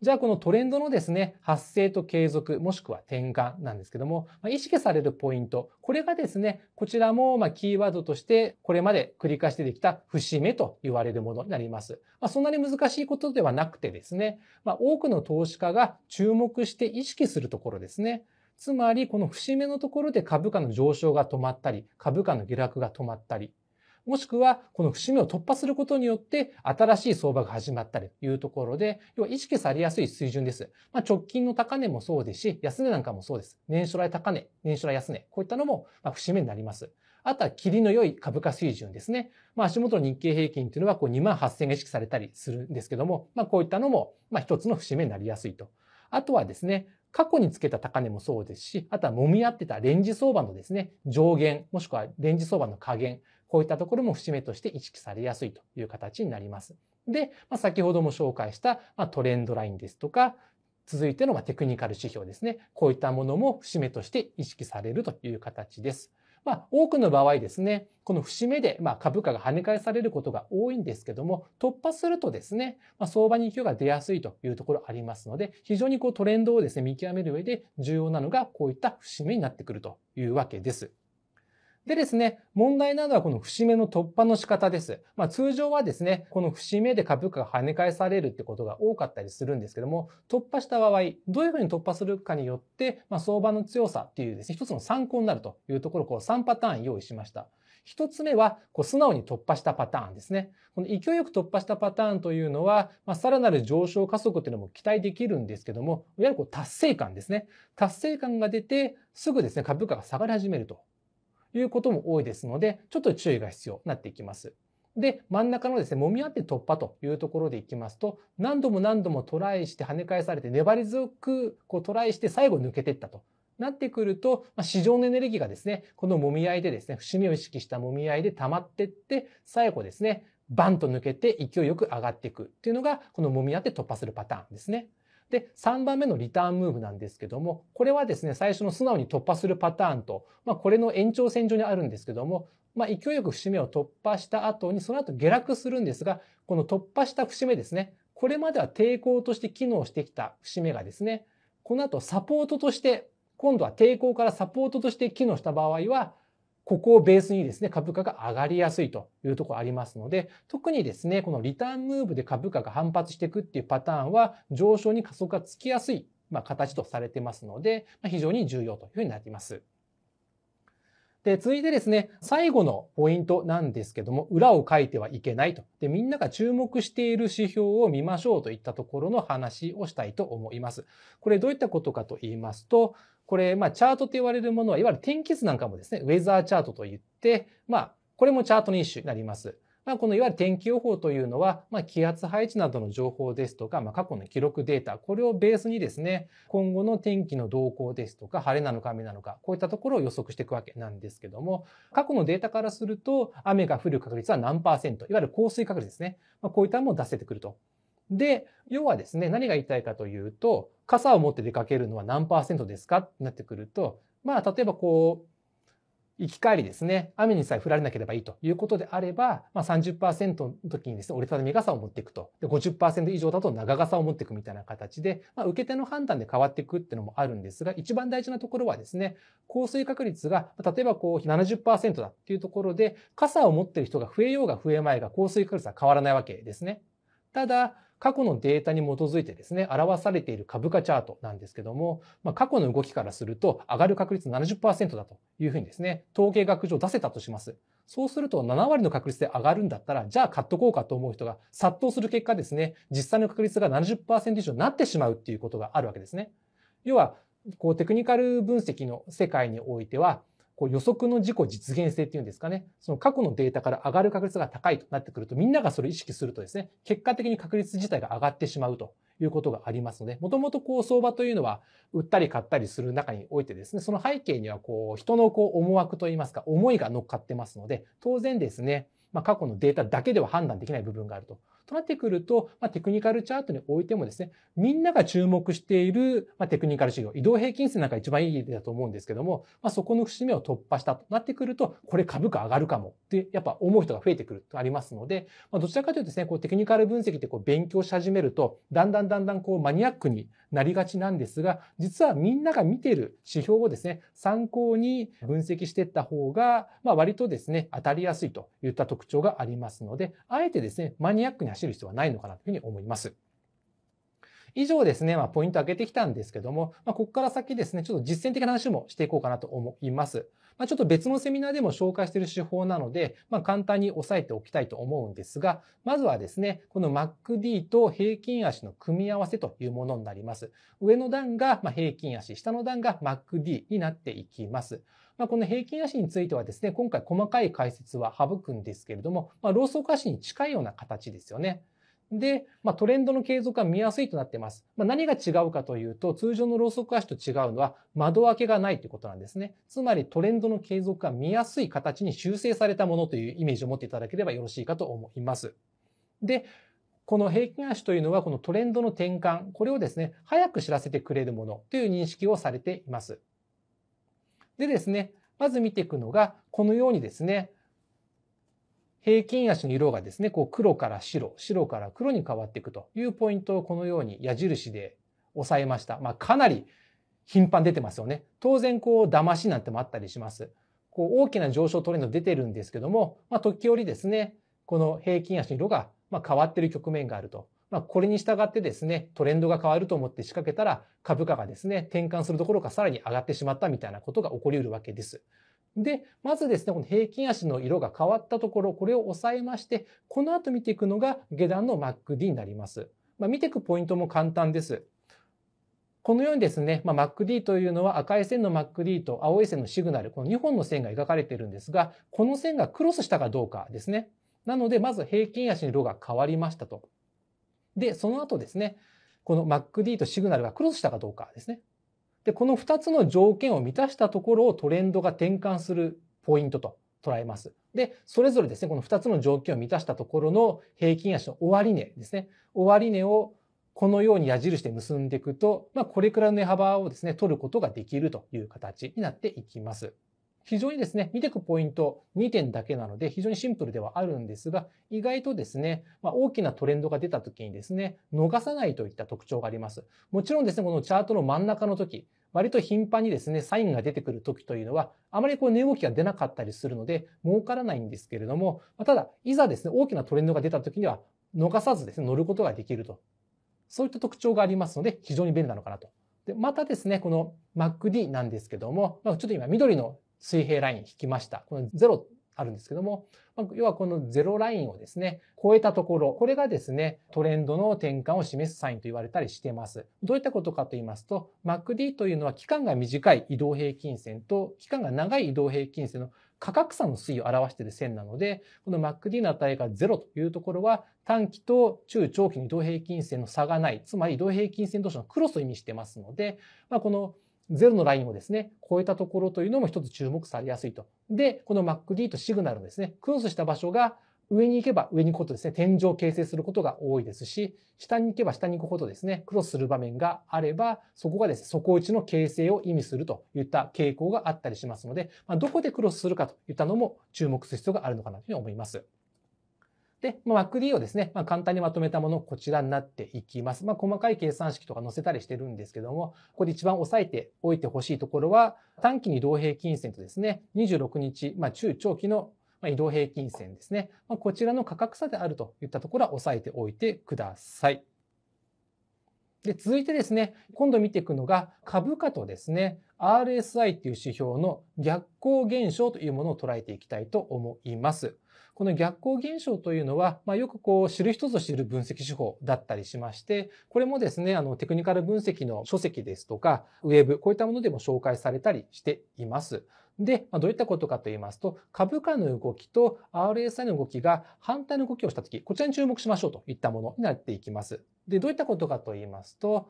じゃあこのトレンドのですね、発生と継続もしくは転換なんですけども、まあ、意識されるポイント、これがですね、こちらもまキーワードとしてこれまで繰り返してできた節目と言われるものになります。まあ、そんなに難しいことではなくてですね、まあ、多くの投資家が注目して意識するところですね。つまりこの節目のところで株価の上昇が止まったり株価の下落が止まったりもしくはこの節目を突破することによって新しい相場が始まったりというところで要は意識されやすい水準です、まあ、直近の高値もそうですし安値なんかもそうです年初来高値年初来安値こういったのも節目になりますあとは霧の良い株価水準ですね。まあ、足元の日経平均というのはこう2万8000が意識されたりするんですけども、まあ、こういったのもまあ一つの節目になりやすいと。あとはですね、過去につけた高値もそうですし、あとは揉み合ってたレンジ相場のですね、上限、もしくはレンジ相場の下限、こういったところも節目として意識されやすいという形になります。で、まあ、先ほども紹介した、まあ、トレンドラインですとか、続いてのまテクニカル指標ですね。こういったものも節目として意識されるという形です。まあ、多くの場合ですね、この節目で、まあ、株価が跳ね返されることが多いんですけども、突破するとですね、まあ、相場に勢いが出やすいというところありますので、非常にこうトレンドをですね、見極める上で重要なのが、こういった節目になってくるというわけです。でですね、問題なのはこの節目の突破の仕方です。まあ、通常はですね、この節目で株価が跳ね返されるってことが多かったりするんですけども、突破した場合、どういうふうに突破するかによって、まあ、相場の強さっていうですね、一つの参考になるというところ、こう3パターン用意しました。一つ目は、素直に突破したパターンですね。この勢いよく突破したパターンというのは、まあ、さらなる上昇加速というのも期待できるんですけども、いわゆるこう達成感ですね。達成感が出て、すぐですね、株価が下がり始めるということも多いですので、ちょっと注意が必要になっていきます。で、真ん中のですね、揉み合って突破というところでいきますと、何度も何度もトライして跳ね返されて、粘り強くこうトライして最後抜けていったとなってくると、まあ、市場のエネルギーがですね、この揉み合いでですね、節目を意識した揉み合いで溜まってって、最後ですね、バンと抜けて勢いよく上がっていくっていうのが、この揉み合って突破するパターンですね。で、3番目のリターンムーブなんですけども、これはですね、最初の素直に突破するパターンと、まあ、これの延長線上にあるんですけども、まあ、勢いよく節目を突破した後に、その後下落するんですが、この突破した節目ですね、これまでは抵抗として機能してきた節目がですね、この後サポートとして、今度は抵抗からサポートとして機能した場合は、ここをベースにですね、株価が上がりやすいというところありますので、特にですね、このリターンムーブで株価が反発していくっていうパターンは、上昇に加速がつきやすい、まあ、形とされてますので、まあ、非常に重要というふうになっています。で、続いてですね、最後のポイントなんですけども、裏を書いてはいけないと。で、みんなが注目している指標を見ましょうといったところの話をしたいと思います。これどういったことかと言いますと、これ、まあ、チャートと言われるものは、いわゆる天気図なんかもですね、ウェザーチャートといって、まあ、これもチャートの一種になります。まあ、このいわゆる天気予報というのは、まあ、気圧配置などの情報ですとか、まあ、過去の記録データ、これをベースにですね、今後の天気の動向ですとか、晴れなのか雨なのか、こういったところを予測していくわけなんですけども、過去のデータからすると、雨が降る確率は何パーセント、いわゆる降水確率ですね。まあ、こういったものを出せてくると。で、要はですね、何が言いたいかというと、傘を持って出かけるのは何パーセントですかってなってくると、まあ、例えばこう、行き帰りですね、雨にさえ降られなければいいということであれば、まあ30%の時にですね、折りたたみ傘を持っていくと。で、50%以上だと長傘を持っていくみたいな形で、まあ、受け手の判断で変わっていくっていうのもあるんですが、一番大事なところはですね、降水確率が、例えばこう70%だっていうところで、傘を持っている人が増えようが増えまいが降水確率は変わらないわけですね。ただ、過去のデータに基づいてですね、表されている株価チャートなんですけども、まあ、過去の動きからすると上がる確率70%だというふうにですね、統計学上出せたとします。そうすると7割の確率で上がるんだったら、じゃあ買っとこうかと思う人が殺到する結果ですね、実際の確率が70%以上になってしまうっていうことがあるわけですね。要は、こうテクニカル分析の世界においては、こう予測の自己実現性っていうんですかね、その過去のデータから上がる確率が高いとなってくると、みんながそれを意識するとですね、結果的に確率自体が上がってしまうということがありますので、もともとこう相場というのは、売ったり買ったりする中においてですね、その背景にはこう人のこう思惑といいますか、思いが乗っかってますので、当然ですね、まあ、過去のデータだけでは判断できない部分があると。となってくると、まあ、テクニカルチャートにおいてもですね、みんなが注目している、まあ、テクニカル指標、移動平均線なんか一番いいだと思うんですけども、まあ、そこの節目を突破したとなってくると、これ株価上がるかもってやっぱ思う人が増えてくるとありますので、まあ、どちらかというとですね、こうテクニカル分析ってこう勉強し始めると、だんだんだんだんこうマニアックになりがちなんですが、実はみんなが見ている指標をですね、参考に分析していった方が、まあ割とですね、当たりやすいといった特徴がありますので、あえてですね、マニアックに走る必要はないのかなというふうに思います。以上ですね、まあ、ポイントを挙げてきたんですけども、まあ、ここから先ですね、ちょっと実践的な話もしていこうかなと思います。まあ、ちょっと別のセミナーでも紹介している手法なので、まあ、簡単に押さえておきたいと思うんですが、まずはですね、この MacD と平均足の組み合わせというものになります。上の段が平均足、下の段が MacD になっていきます。まあ、この平均足についてはですね、今回細かい解説は省くんですけれども、まあ、ローソク足に近いような形ですよね。で、まあ、トレンドの継続が見やすいとなっています。まあ、何が違うかというと、通常のローソク足と違うのは、窓開けがないということなんですね。つまり、トレンドの継続が見やすい形に修正されたものというイメージを持っていただければよろしいかと思います。で、この平均足というのは、このトレンドの転換、これをですね、早く知らせてくれるものという認識をされています。でですね、まず見ていくのが、このようにですね、平均足の色がですね、こう黒から白、白から黒に変わっていくというポイントをこのように矢印で押さえました。まあ、かなり頻繁出てますよね。当然、こう、騙しなんてもあったりします。こう、大きな上昇トレンド出てるんですけども、まあ、時折ですね、この平均足の色がま変わってる局面があるとまあ、これに従ってですね、トレンドが変わると思って仕掛けたら、株価がですね、転換するどころかさらに上がってしまったみたいなことが起こり得るわけです。で、まずですね、この平均足の色が変わったところ、これを抑えまして、この後見ていくのが下段の MacD になります。まあ、見ていくポイントも簡単です。このようにですね、まあ、MacD というのは赤い線の MacD と青い線のシグナル、この2本の線が描かれているんですが、この線がクロスしたかどうかですね。なので、まず平均足の色が変わりましたと。で、その後ですね、この MacD とシグナルがクロスしたかどうかですね。で、この2つの条件を満たしたところをトレンドが転換するポイントと捉えます。で、それぞれですね、この2つの条件を満たしたところの平均足の終値ですね。終値をこのように矢印で結んでいくと、まあ、これくらいの値幅をですね、取ることができるという形になっていきます。非常にですね、見ていくポイント2点だけなので非常にシンプルではあるんですが、意外とですね、まあ、大きなトレンドが出た時にですね、逃さないといった特徴があります。もちろんですね、このチャートの真ん中の時、割と頻繁にですね、サインが出てくる時というのは、あまりこう値動きが出なかったりするので、儲からないんですけれども、ただ、いざですね、大きなトレンドが出た時には、逃さずですね、乗ることができると。そういった特徴がありますので、非常に便利なのかなと。で、またですね、この MacD なんですけども、まあ、ちょっと今緑の水平ライン引きました。この0あるんですけども、要はこのゼロラインをですね、超えたところ、これがですね、トレンドの転換を示すサインと言われたりしてます。どういったことかと言いますと、MACD というのは期間が短い移動平均線と期間が長い移動平均線の価格差の推移を表している線なので、この MACD の値が0というところは、短期と中長期の移動平均線の差がない、つまり移動平均線同士のクロスを意味してますので、まあ、この0のラインをですね、超えたところというのも一つ注目されやすいと。で、この MacD とシグナルのですね、クロスした場所が上に行けば上に行くほどですね、天井を形成することが多いですし、下に行けば下に行くほどですね、クロスする場面があれば、そこがですね、底打ちの形成を意味するといった傾向があったりしますので、まあ、どこでクロスするかといったのも注目する必要があるのかなというふうに思います。で、まあ、d をですね、まあ、簡単にまとめたもの、こちらになっていきます。まあ、細かい計算式とか載せたりしてるんですけども、ここで一番押さえておいてほしいところは、短期に移動平均線とですね、26日、まあ、中長期の移動平均線ですね。まあ、こちらの価格差であるといったところは押さえておいてください。で、続いてですね、今度見ていくのが株価とですね、RSI っていう指標の逆行現象というものを捉えていきたいと思います。この逆光現象というのは、まあ、よくこう知る人ぞ知る分析手法だったりしまして、これもですね、あのテクニカル分析の書籍ですとか、ウェブ、こういったものでも紹介されたりしています。で、どういったことかと言いますと、株価の動きと RSI の動きが反対の動きをしたとき、こちらに注目しましょうといったものになっていきます。で、どういったことかと言いますと、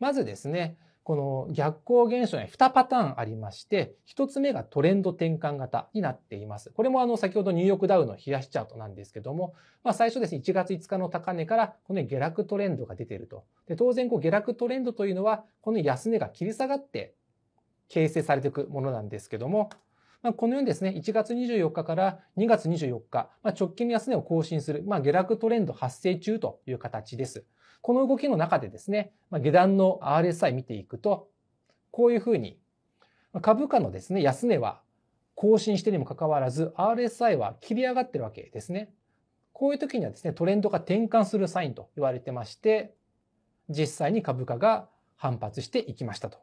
まずですね、この逆行現象には2パターンありまして、1つ目がトレンド転換型になっています。これもあの先ほどニューヨークダウの冷やしチャートなんですけども、まあ、最初ですね、1月5日の高値からこの下落トレンドが出ていると。で当然こう下落トレンドというのは、この安値が切り下がって形成されていくものなんですけども、まあ、このようにですね、1月24日から2月24日、まあ、直近の安値を更新する、まあ、下落トレンド発生中という形です。この動きの中でですね、まあ、下段の RSI 見ていくと、こういうふうに、株価のですね、安値は更新してにもかかわらず、RSI は切り上がってるわけですね。こういう時にはですね、トレンドが転換するサインと言われてまして、実際に株価が反発していきましたと。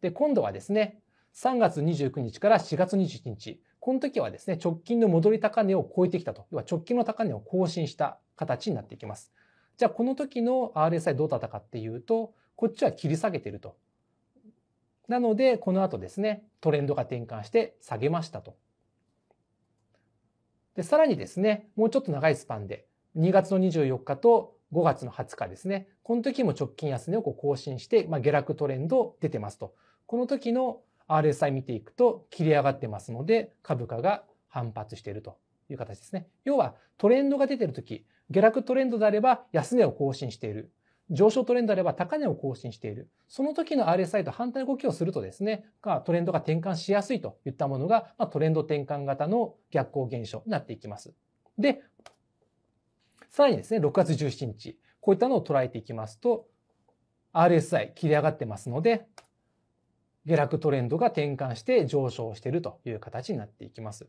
で、今度はですね、3月29日から4月21日、この時はですね、直近の戻り高値を超えてきたと、要は直近の高値を更新した形になっていきます。じゃあこの時の RSI どうだったかっていうと、こっちは切り下げてると。なので、この後ですね、トレンドが転換して下げましたと。で、さらにですね、もうちょっと長いスパンで、2月の24日と5月の20日ですね、この時も直近安値をこう更新して、まあ、下落トレンド出てますと。この時の RSI 見ていくと、切り上がってますので、株価が反発しているという形ですね。要は、トレンドが出てる時、下落トレンドであれば安値を更新している。上昇トレンドであれば高値を更新している。その時の RSI と反対の動きをするとですね、トレンドが転換しやすいといったものが、まトレンド転換型の逆行現象になっていきます。で、さらにですね、6月17日、こういったのを捉えていきますと、RSI 切り上がってますので、下落トレンドが転換して上昇しているという形になっていきます。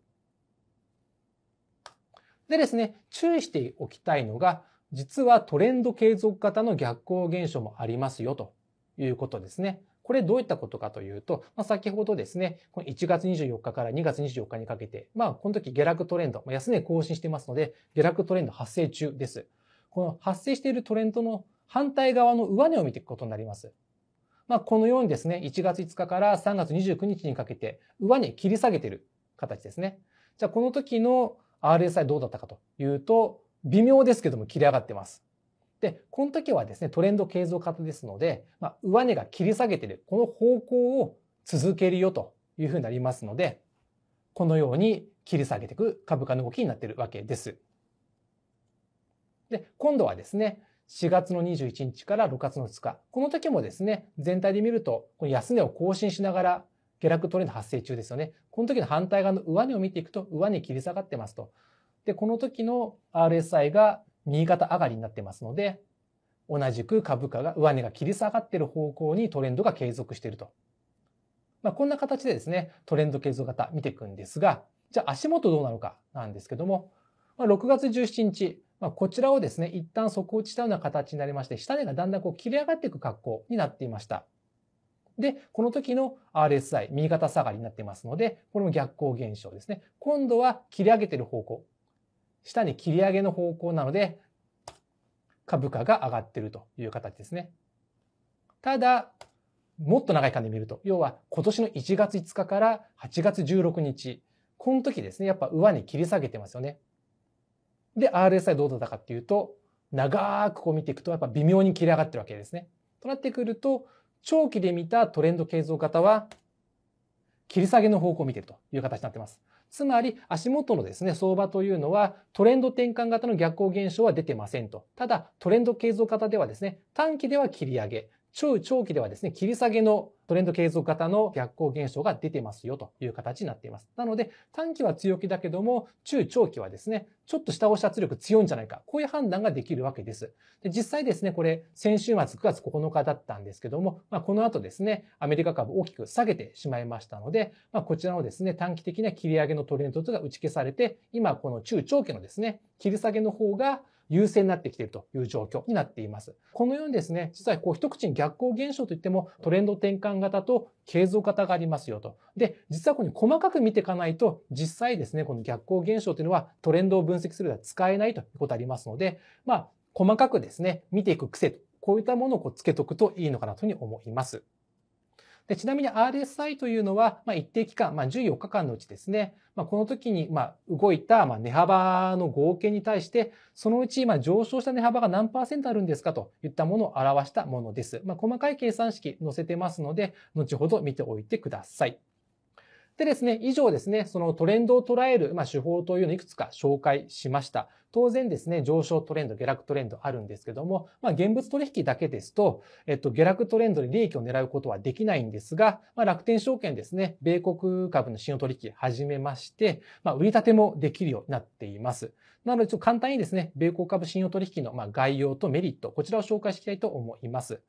でですね、注意しておきたいのが、実はトレンド継続型の逆行現象もありますよということですね。これどういったことかというと、まあ、先ほどですね、この1月24日から2月24日にかけて、まあ、この時下落トレンド、まあ、安値更新してますので、下落トレンド発生中です。この発生しているトレンドの反対側の上値を見ていくことになります。まあ、このようにですね、1月5日から3月29日にかけて、上値切り下げている形ですね。じゃあ、この時の RSI どうだったかというと、微妙ですけども切り上がってます。で、この時はですね、トレンド継続型ですので、まあ、上値が切り下げてる、この方向を続けるよというふうになりますので、このように切り下げていく株価の動きになっているわけです。で、今度はですね、4月の21日から6月の2日。この時もですね、全体で見ると、この安値を更新しながら下落トレンド発生中ですよね。この時の反対側の上値を見ていくと、上値切り下がってますと。で、この時の RSI が右肩上がりになってますので、同じく株価が、上値が切り下がっている方向にトレンドが継続していると。まあ、こんな形でですね、トレンド継続型見ていくんですが、じゃあ足元どうなのかなんですけども、まあ、6月17日、まあ、こちらをですね、一旦底落ちしたような形になりまして、下値がだんだんこう切り上がっていく格好になっていました。で、この時の RSI、右肩下がりになってますので、これも逆行現象ですね。今度は切り上げてる方向。下に切り上げの方向なので、株価が上がってるという形ですね。ただ、もっと長い間で見ると、要は今年の1月5日から8月16日、この時ですね、やっぱ上に切り下げてますよね。で、RSI どうだったかっていうと、長くこう見ていくと、やっぱ微妙に切り上がってるわけですね。となってくると、長期で見たトレンド継続型は、切り下げの方向を見ているという形になっています。つまり足元のですね、相場というのはトレンド転換型の逆行現象は出てませんと。ただトレンド継続型ではですね、短期では切り上げ、超長期ではですね、切り下げのトレンド継続型の逆行現象が出てますよという形になっています。なので、短期は強気だけども、中長期はですね、ちょっと下押し圧力強いんじゃないか。こういう判断ができるわけです。で実際ですね、これ、先週末9月9日だったんですけども、まあ、この後ですね、アメリカ株大きく下げてしまいましたので、まあ、こちらのですね、短期的な切り上げのトレンドとが打ち消されて、今この中長期のですね、切り下げの方が、優勢になってきているという状況になっています。このようにですね、実はこう一口に逆行現象といってもトレンド転換型と継続型がありますよと。で、実はここに細かく見ていかないと、実際ですね、この逆行現象というのはトレンドを分析するでは使えないということありますので、まあ、細かくですね、見ていく癖と、こういったものをこうつけとくといいのかなというふうに思います。でちなみに RSI というのは、まあ、一定期間、まあ、14日間のうちですね、まあ、この時に、まあ、動いた、まあ、値幅の合計に対して、そのうち、まあ、上昇した値幅が何パーセントあるんですかといったものを表したものです。まあ、細かい計算式載せてますので、後ほど見ておいてください。でですね、以上ですね、そのトレンドを捉える、ま手法というのをいくつか紹介しました。当然ですね、上昇トレンド、下落トレンドあるんですけども、まあ、現物取引だけですと、えっと、下落トレンドで利益を狙うことはできないんですが、まあ、楽天証券ですね、米国株の信用取引始めまして、まあ、売り立てもできるようになっています。なので、ちょっと簡単にですね、米国株信用取引のまあ概要とメリット、こちらを紹介していきたいと思います。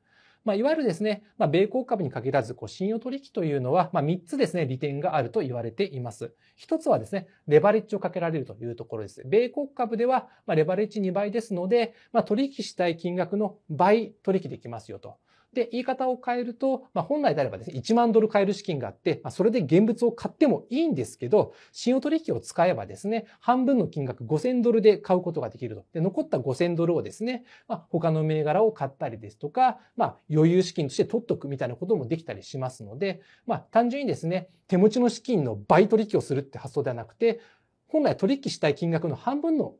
まあ、いわゆるですね、まあ、米国株に限らず、こう、信用取引というのは、まあ、3つですね、利点があると言われています。1つはですね、レバレッジをかけられるというところです。米国株では、まレバレッジ2倍ですので、ま取引したい金額の倍取引できますよと。で、言い方を変えると、まあ、本来であればですね、1万ドル買える資金があって、まあ、それで現物を買ってもいいんですけど、信用取引を使えばですね、半分の金額5000ドルで買うことができると。で、残った5000ドルをですね、まあ、他の銘柄を買ったりですとか、まあ、余裕資金として取っとくみたいなこともできたりしますので、まあ、単純にですね、手持ちの資金の倍取引をするって発想ではなくて、本来取引したい金額の半分の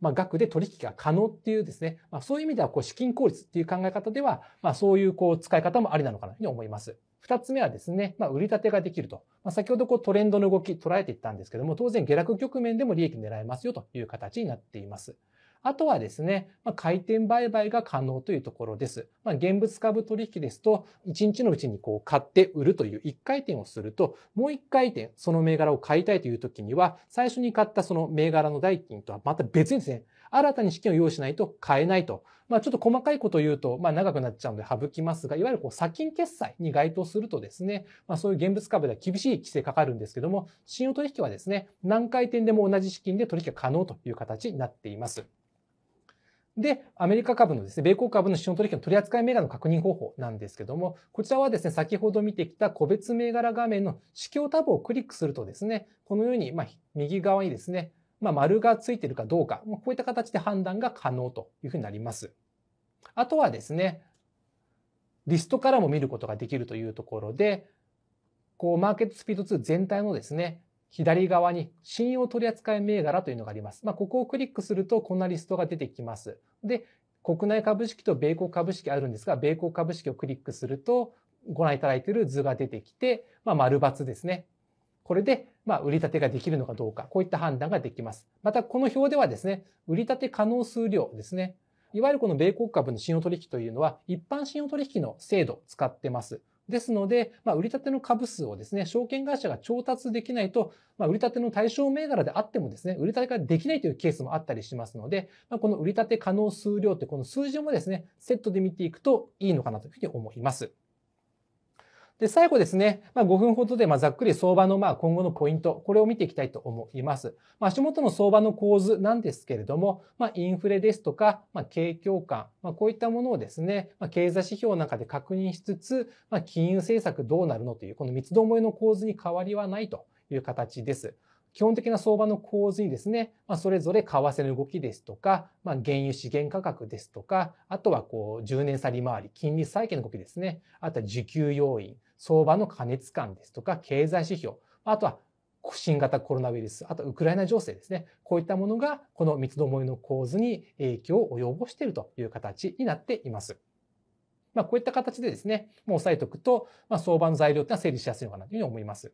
まあ、額で取引が可能っていうですね、まあ、そういう意味ではこう資金効率っていう考え方では、まあ、そういうこう使い方もありなのかなというふに思います。二つ目はですね、まあ、売り立てができると。まあ、先ほどこうトレンドの動き捉えていったんですけども、当然下落局面でも利益狙えますよという形になっています。あとはですね、まあ、回転売買が可能というところです。まあ、現物株取引ですと、1日のうちにこう買って売るという1回転をすると、もう1回転、その銘柄を買いたいという時には、最初に買ったその銘柄の代金とはまた別にですね、新たに資金を用意しないと買えないと。まあ、ちょっと細かいことを言うと、まあ、長くなっちゃうので省きますが、いわゆるこう先金決済に該当するとですね、まあ、そういう現物株では厳しい規制かかるんですけども、信用取引はですね、何回転でも同じ資金で取引が可能という形になっています。で、アメリカ株のですね、米国株の資本取引の取扱い銘柄の確認方法なんですけども、こちらはですね、先ほど見てきた個別銘柄画面の指標タブをクリックするとですね、このように、ま右側にですね、ま丸がついてるかどうか、こういった形で判断が可能というふうになります。あとはですね、リストからも見ることができるというところで、こう、マーケットスピード2全体のですね、左側に信用取扱銘柄というのがあります。まあ、ここをクリックするとこんなリストが出てきます。で、国内株式と米国株式あるんですが、米国株式をクリックするとご覧いただいている図が出てきて、まあ、丸×ですね。これで、まあ、売り立てができるのかどうか、こういった判断ができます。また、この表ではですね、売り立て可能数量ですね。いわゆるこの米国株の信用取引というのは、一般信用取引の制度を使ってます。ですので、まあ、売り立ての株数をですね、証券会社が調達できないと、まあ、売り立ての対象銘柄であってもですね、売り立てができないというケースもあったりしますので、まあ、この売り立て可能数量ってこの数字もですね、セットで見ていくといいのかなというふうに思います。で、最後ですね、まあ、5分ほどで、まざっくり相場の、まあ、今後のポイント、これを見ていきたいと思います。まあ、足元の相場の構図なんですけれども、まあ、インフレですとか、まあ、景況感、まあ、こういったものをですね、まあ、経済指標の中で確認しつつ、まあ、金融政策どうなるのという、この三つどもえの構図に変わりはないという形です。基本的な相場の構図にですね、まあ、それぞれ為替の動きですとか、まあ、原油資源価格ですとか、あとはこう、10年差利回り、金利債建の動きですね、あとは需給要因、相場の過熱感ですとか経済指標、あとは新型コロナウイルス、あとウクライナ情勢ですね。こういったものがこの三つどもえの構図に影響を及ぼしているという形になっています。まあ、こういった形でですね、もう押さえておくと、まあ、相場の材料ってのは整理しやすいのかなというふうに思います。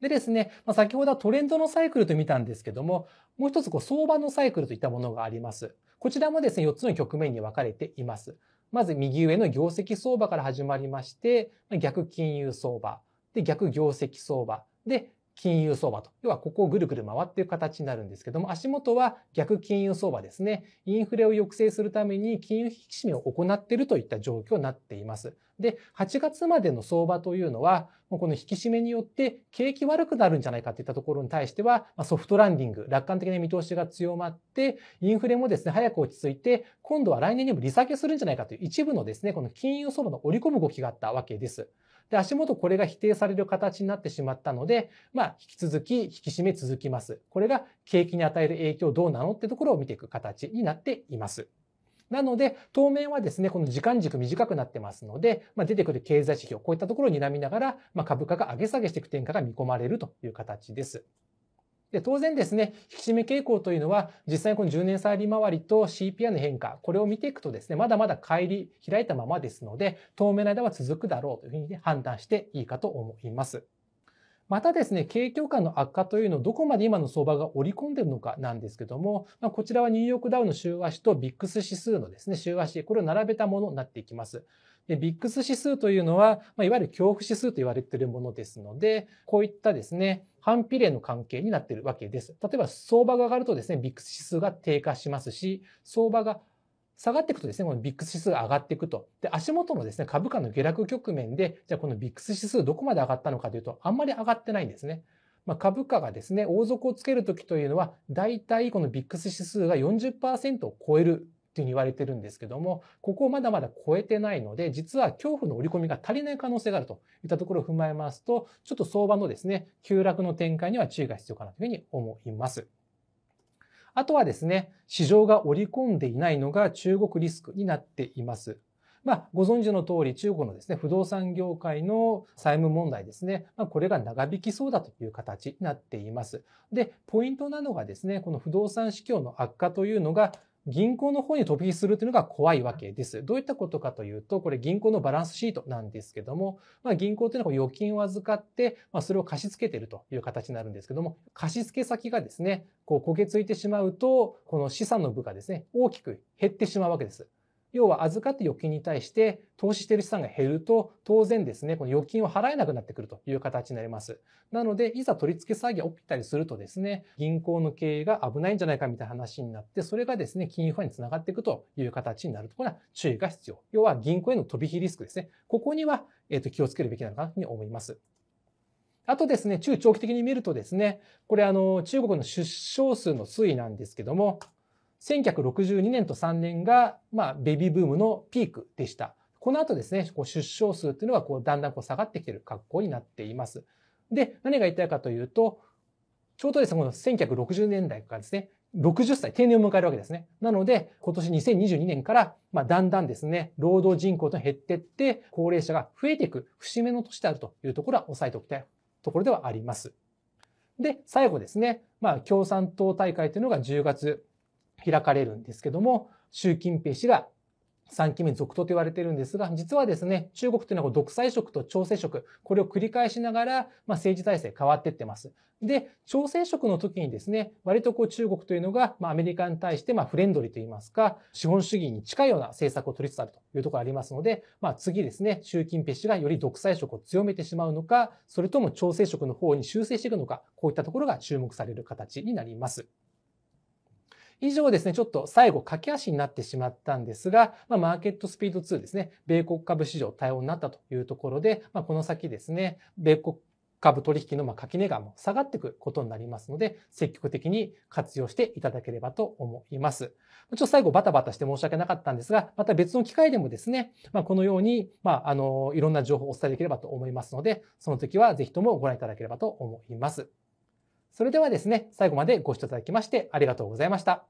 でですね、まあ、先ほどはトレンドのサイクルと見たんですけども、もう一つこう相場のサイクルといったものがあります。こちらもですね、4つの局面に分かれています。まず右上の業績相場から始まりまして、逆金融相場、で、逆業績相場、で、金融相場と。要はここをぐるぐる回っていく形になるんですけども、足元は逆金融相場ですね。インフレを抑制するために金融引き締めを行っているといった状況になっています。で、8月までの相場というのは、この引き締めによって景気悪くなるんじゃないかといったところに対しては、ソフトランディング、楽観的な見通しが強まって、インフレもですね、早く落ち着いて、今度は来年にも利下げするんじゃないかという一部のですね、この金融相場の織り込む動きがあったわけです。で、足元これが否定される形になってしまったので、まあ、引き続き引き締め続きます。これが景気に与える影響どうなのってところを見ていく形になっています。なので、当面はですね、この時間軸短くなってますので、まあ、出てくる経済指標、こういったところを睨みながら、まあ、株価が上げ下げしていく展開が見込まれるという形です。で、当然ですね、引き締め傾向というのは、実際にこの10年債利回りと CPI の変化、これを見ていくとですね、まだまだ乖離開いたままですので、当面の間は続くだろうというふうに、ね、判断していいかと思います。またですね、景況感の悪化というのをどこまで今の相場が織り込んでいるのかなんですけども、まあ、こちらはニューヨークダウの週足とビックス指数のですね、週足、これを並べたものになっていきます。で、ビックス指数というのは、まあ、いわゆる恐怖指数と言われているものですので、こういったですね、反比例の関係になっているわけです。例えば相場が上がるとですね、ビックス指数が低下しますし、相場が下がっていくとですね、このビックス指数が上がっていくと。で、足元のですね、株価の下落局面で、じゃあこのビックス指数どこまで上がったのかというと、あんまり上がってないんですね。まあ、株価がですね、大底をつけるときというのは、大体このビックス指数が40%を超えるっていうふうに言われてるんですけども、ここをまだまだ超えてないので、実は恐怖の織り込みが足りない可能性があるといったところを踏まえますと、ちょっと相場のですね、急落の展開には注意が必要かなというふうに思います。あとはですね、市場が織り込んでいないのが中国リスクになっています。まあ、ご存知の通り、中国のですね、不動産業界の債務問題ですね。まあ、これが長引きそうだという形になっています。で、ポイントなのがですね、この不動産市況の悪化というのが、銀行の方に飛び火するというのが怖いわけです。どういったことかというと、これ銀行のバランスシートなんですけども、まあ、銀行というのは預金を預かって、まあ、それを貸し付けているという形になるんですけども、貸し付け先がですね、こう焦げついてしまうと、この資産の部がですね、大きく減ってしまうわけです。要は預かって預金に対して投資している資産が減ると、当然ですね、この預金を払えなくなってくるという形になります。なので、いざ取り付け詐欺が起きたりするとですね、銀行の経営が危ないんじゃないかみたいな話になって、それがですね、金融不安につながっていくという形になるところは注意が必要。要は銀行への飛び火リスクですね。ここには、えっ、と、気をつけるべきなのかなというに思います。あとですね、中長期的に見るとですね、これあの、中国の出生数の推移なんですけども、1962年と3年が、まあ、ベビーブームのピークでした。この後ですね、こう出生数っていうのはこうだんだんこう下がってきてる格好になっています。で、何が言いたいかというと、ちょうどですね、この1960年代からですね、60歳、定年を迎えるわけですね。なので、今年2022年から、まあ、だんだんですね、労働人口と減ってって、高齢者が増えていく節目の年であるというところは押さえておきたいところではあります。で、最後ですね、まあ、共産党大会というのが10月開かれるんですけども、習近平氏が3期目続投と言われてるんですが、実はですね、中国というのは独裁色と調整色、これを繰り返しながら、まあ、政治体制変わっていってます。で、調整色の時にですね、割とこう中国というのが、まあ、アメリカに対してまあフレンドリーといいますか、資本主義に近いような政策を取りつつあるというところがありますので、まあ、次ですね、習近平氏がより独裁色を強めてしまうのか、それとも調整色の方に修正していくのか、こういったところが注目される形になります。以上ですね、ちょっと最後駆け足になってしまったんですが、まあ、マーケットスピード2ですね、米国株市場対応になったというところで、まあ、この先ですね、米国株取引のま垣根がも下がっていくことになりますので、積極的に活用していただければと思います。ちょっと最後バタバタして申し訳なかったんですが、また別の機会でもですね、まあ、このように、まあ、あの、いろんな情報をお伝えできればと思いますので、その時はぜひともご覧いただければと思います。それではですね、最後までご視聴いただきましてありがとうございました。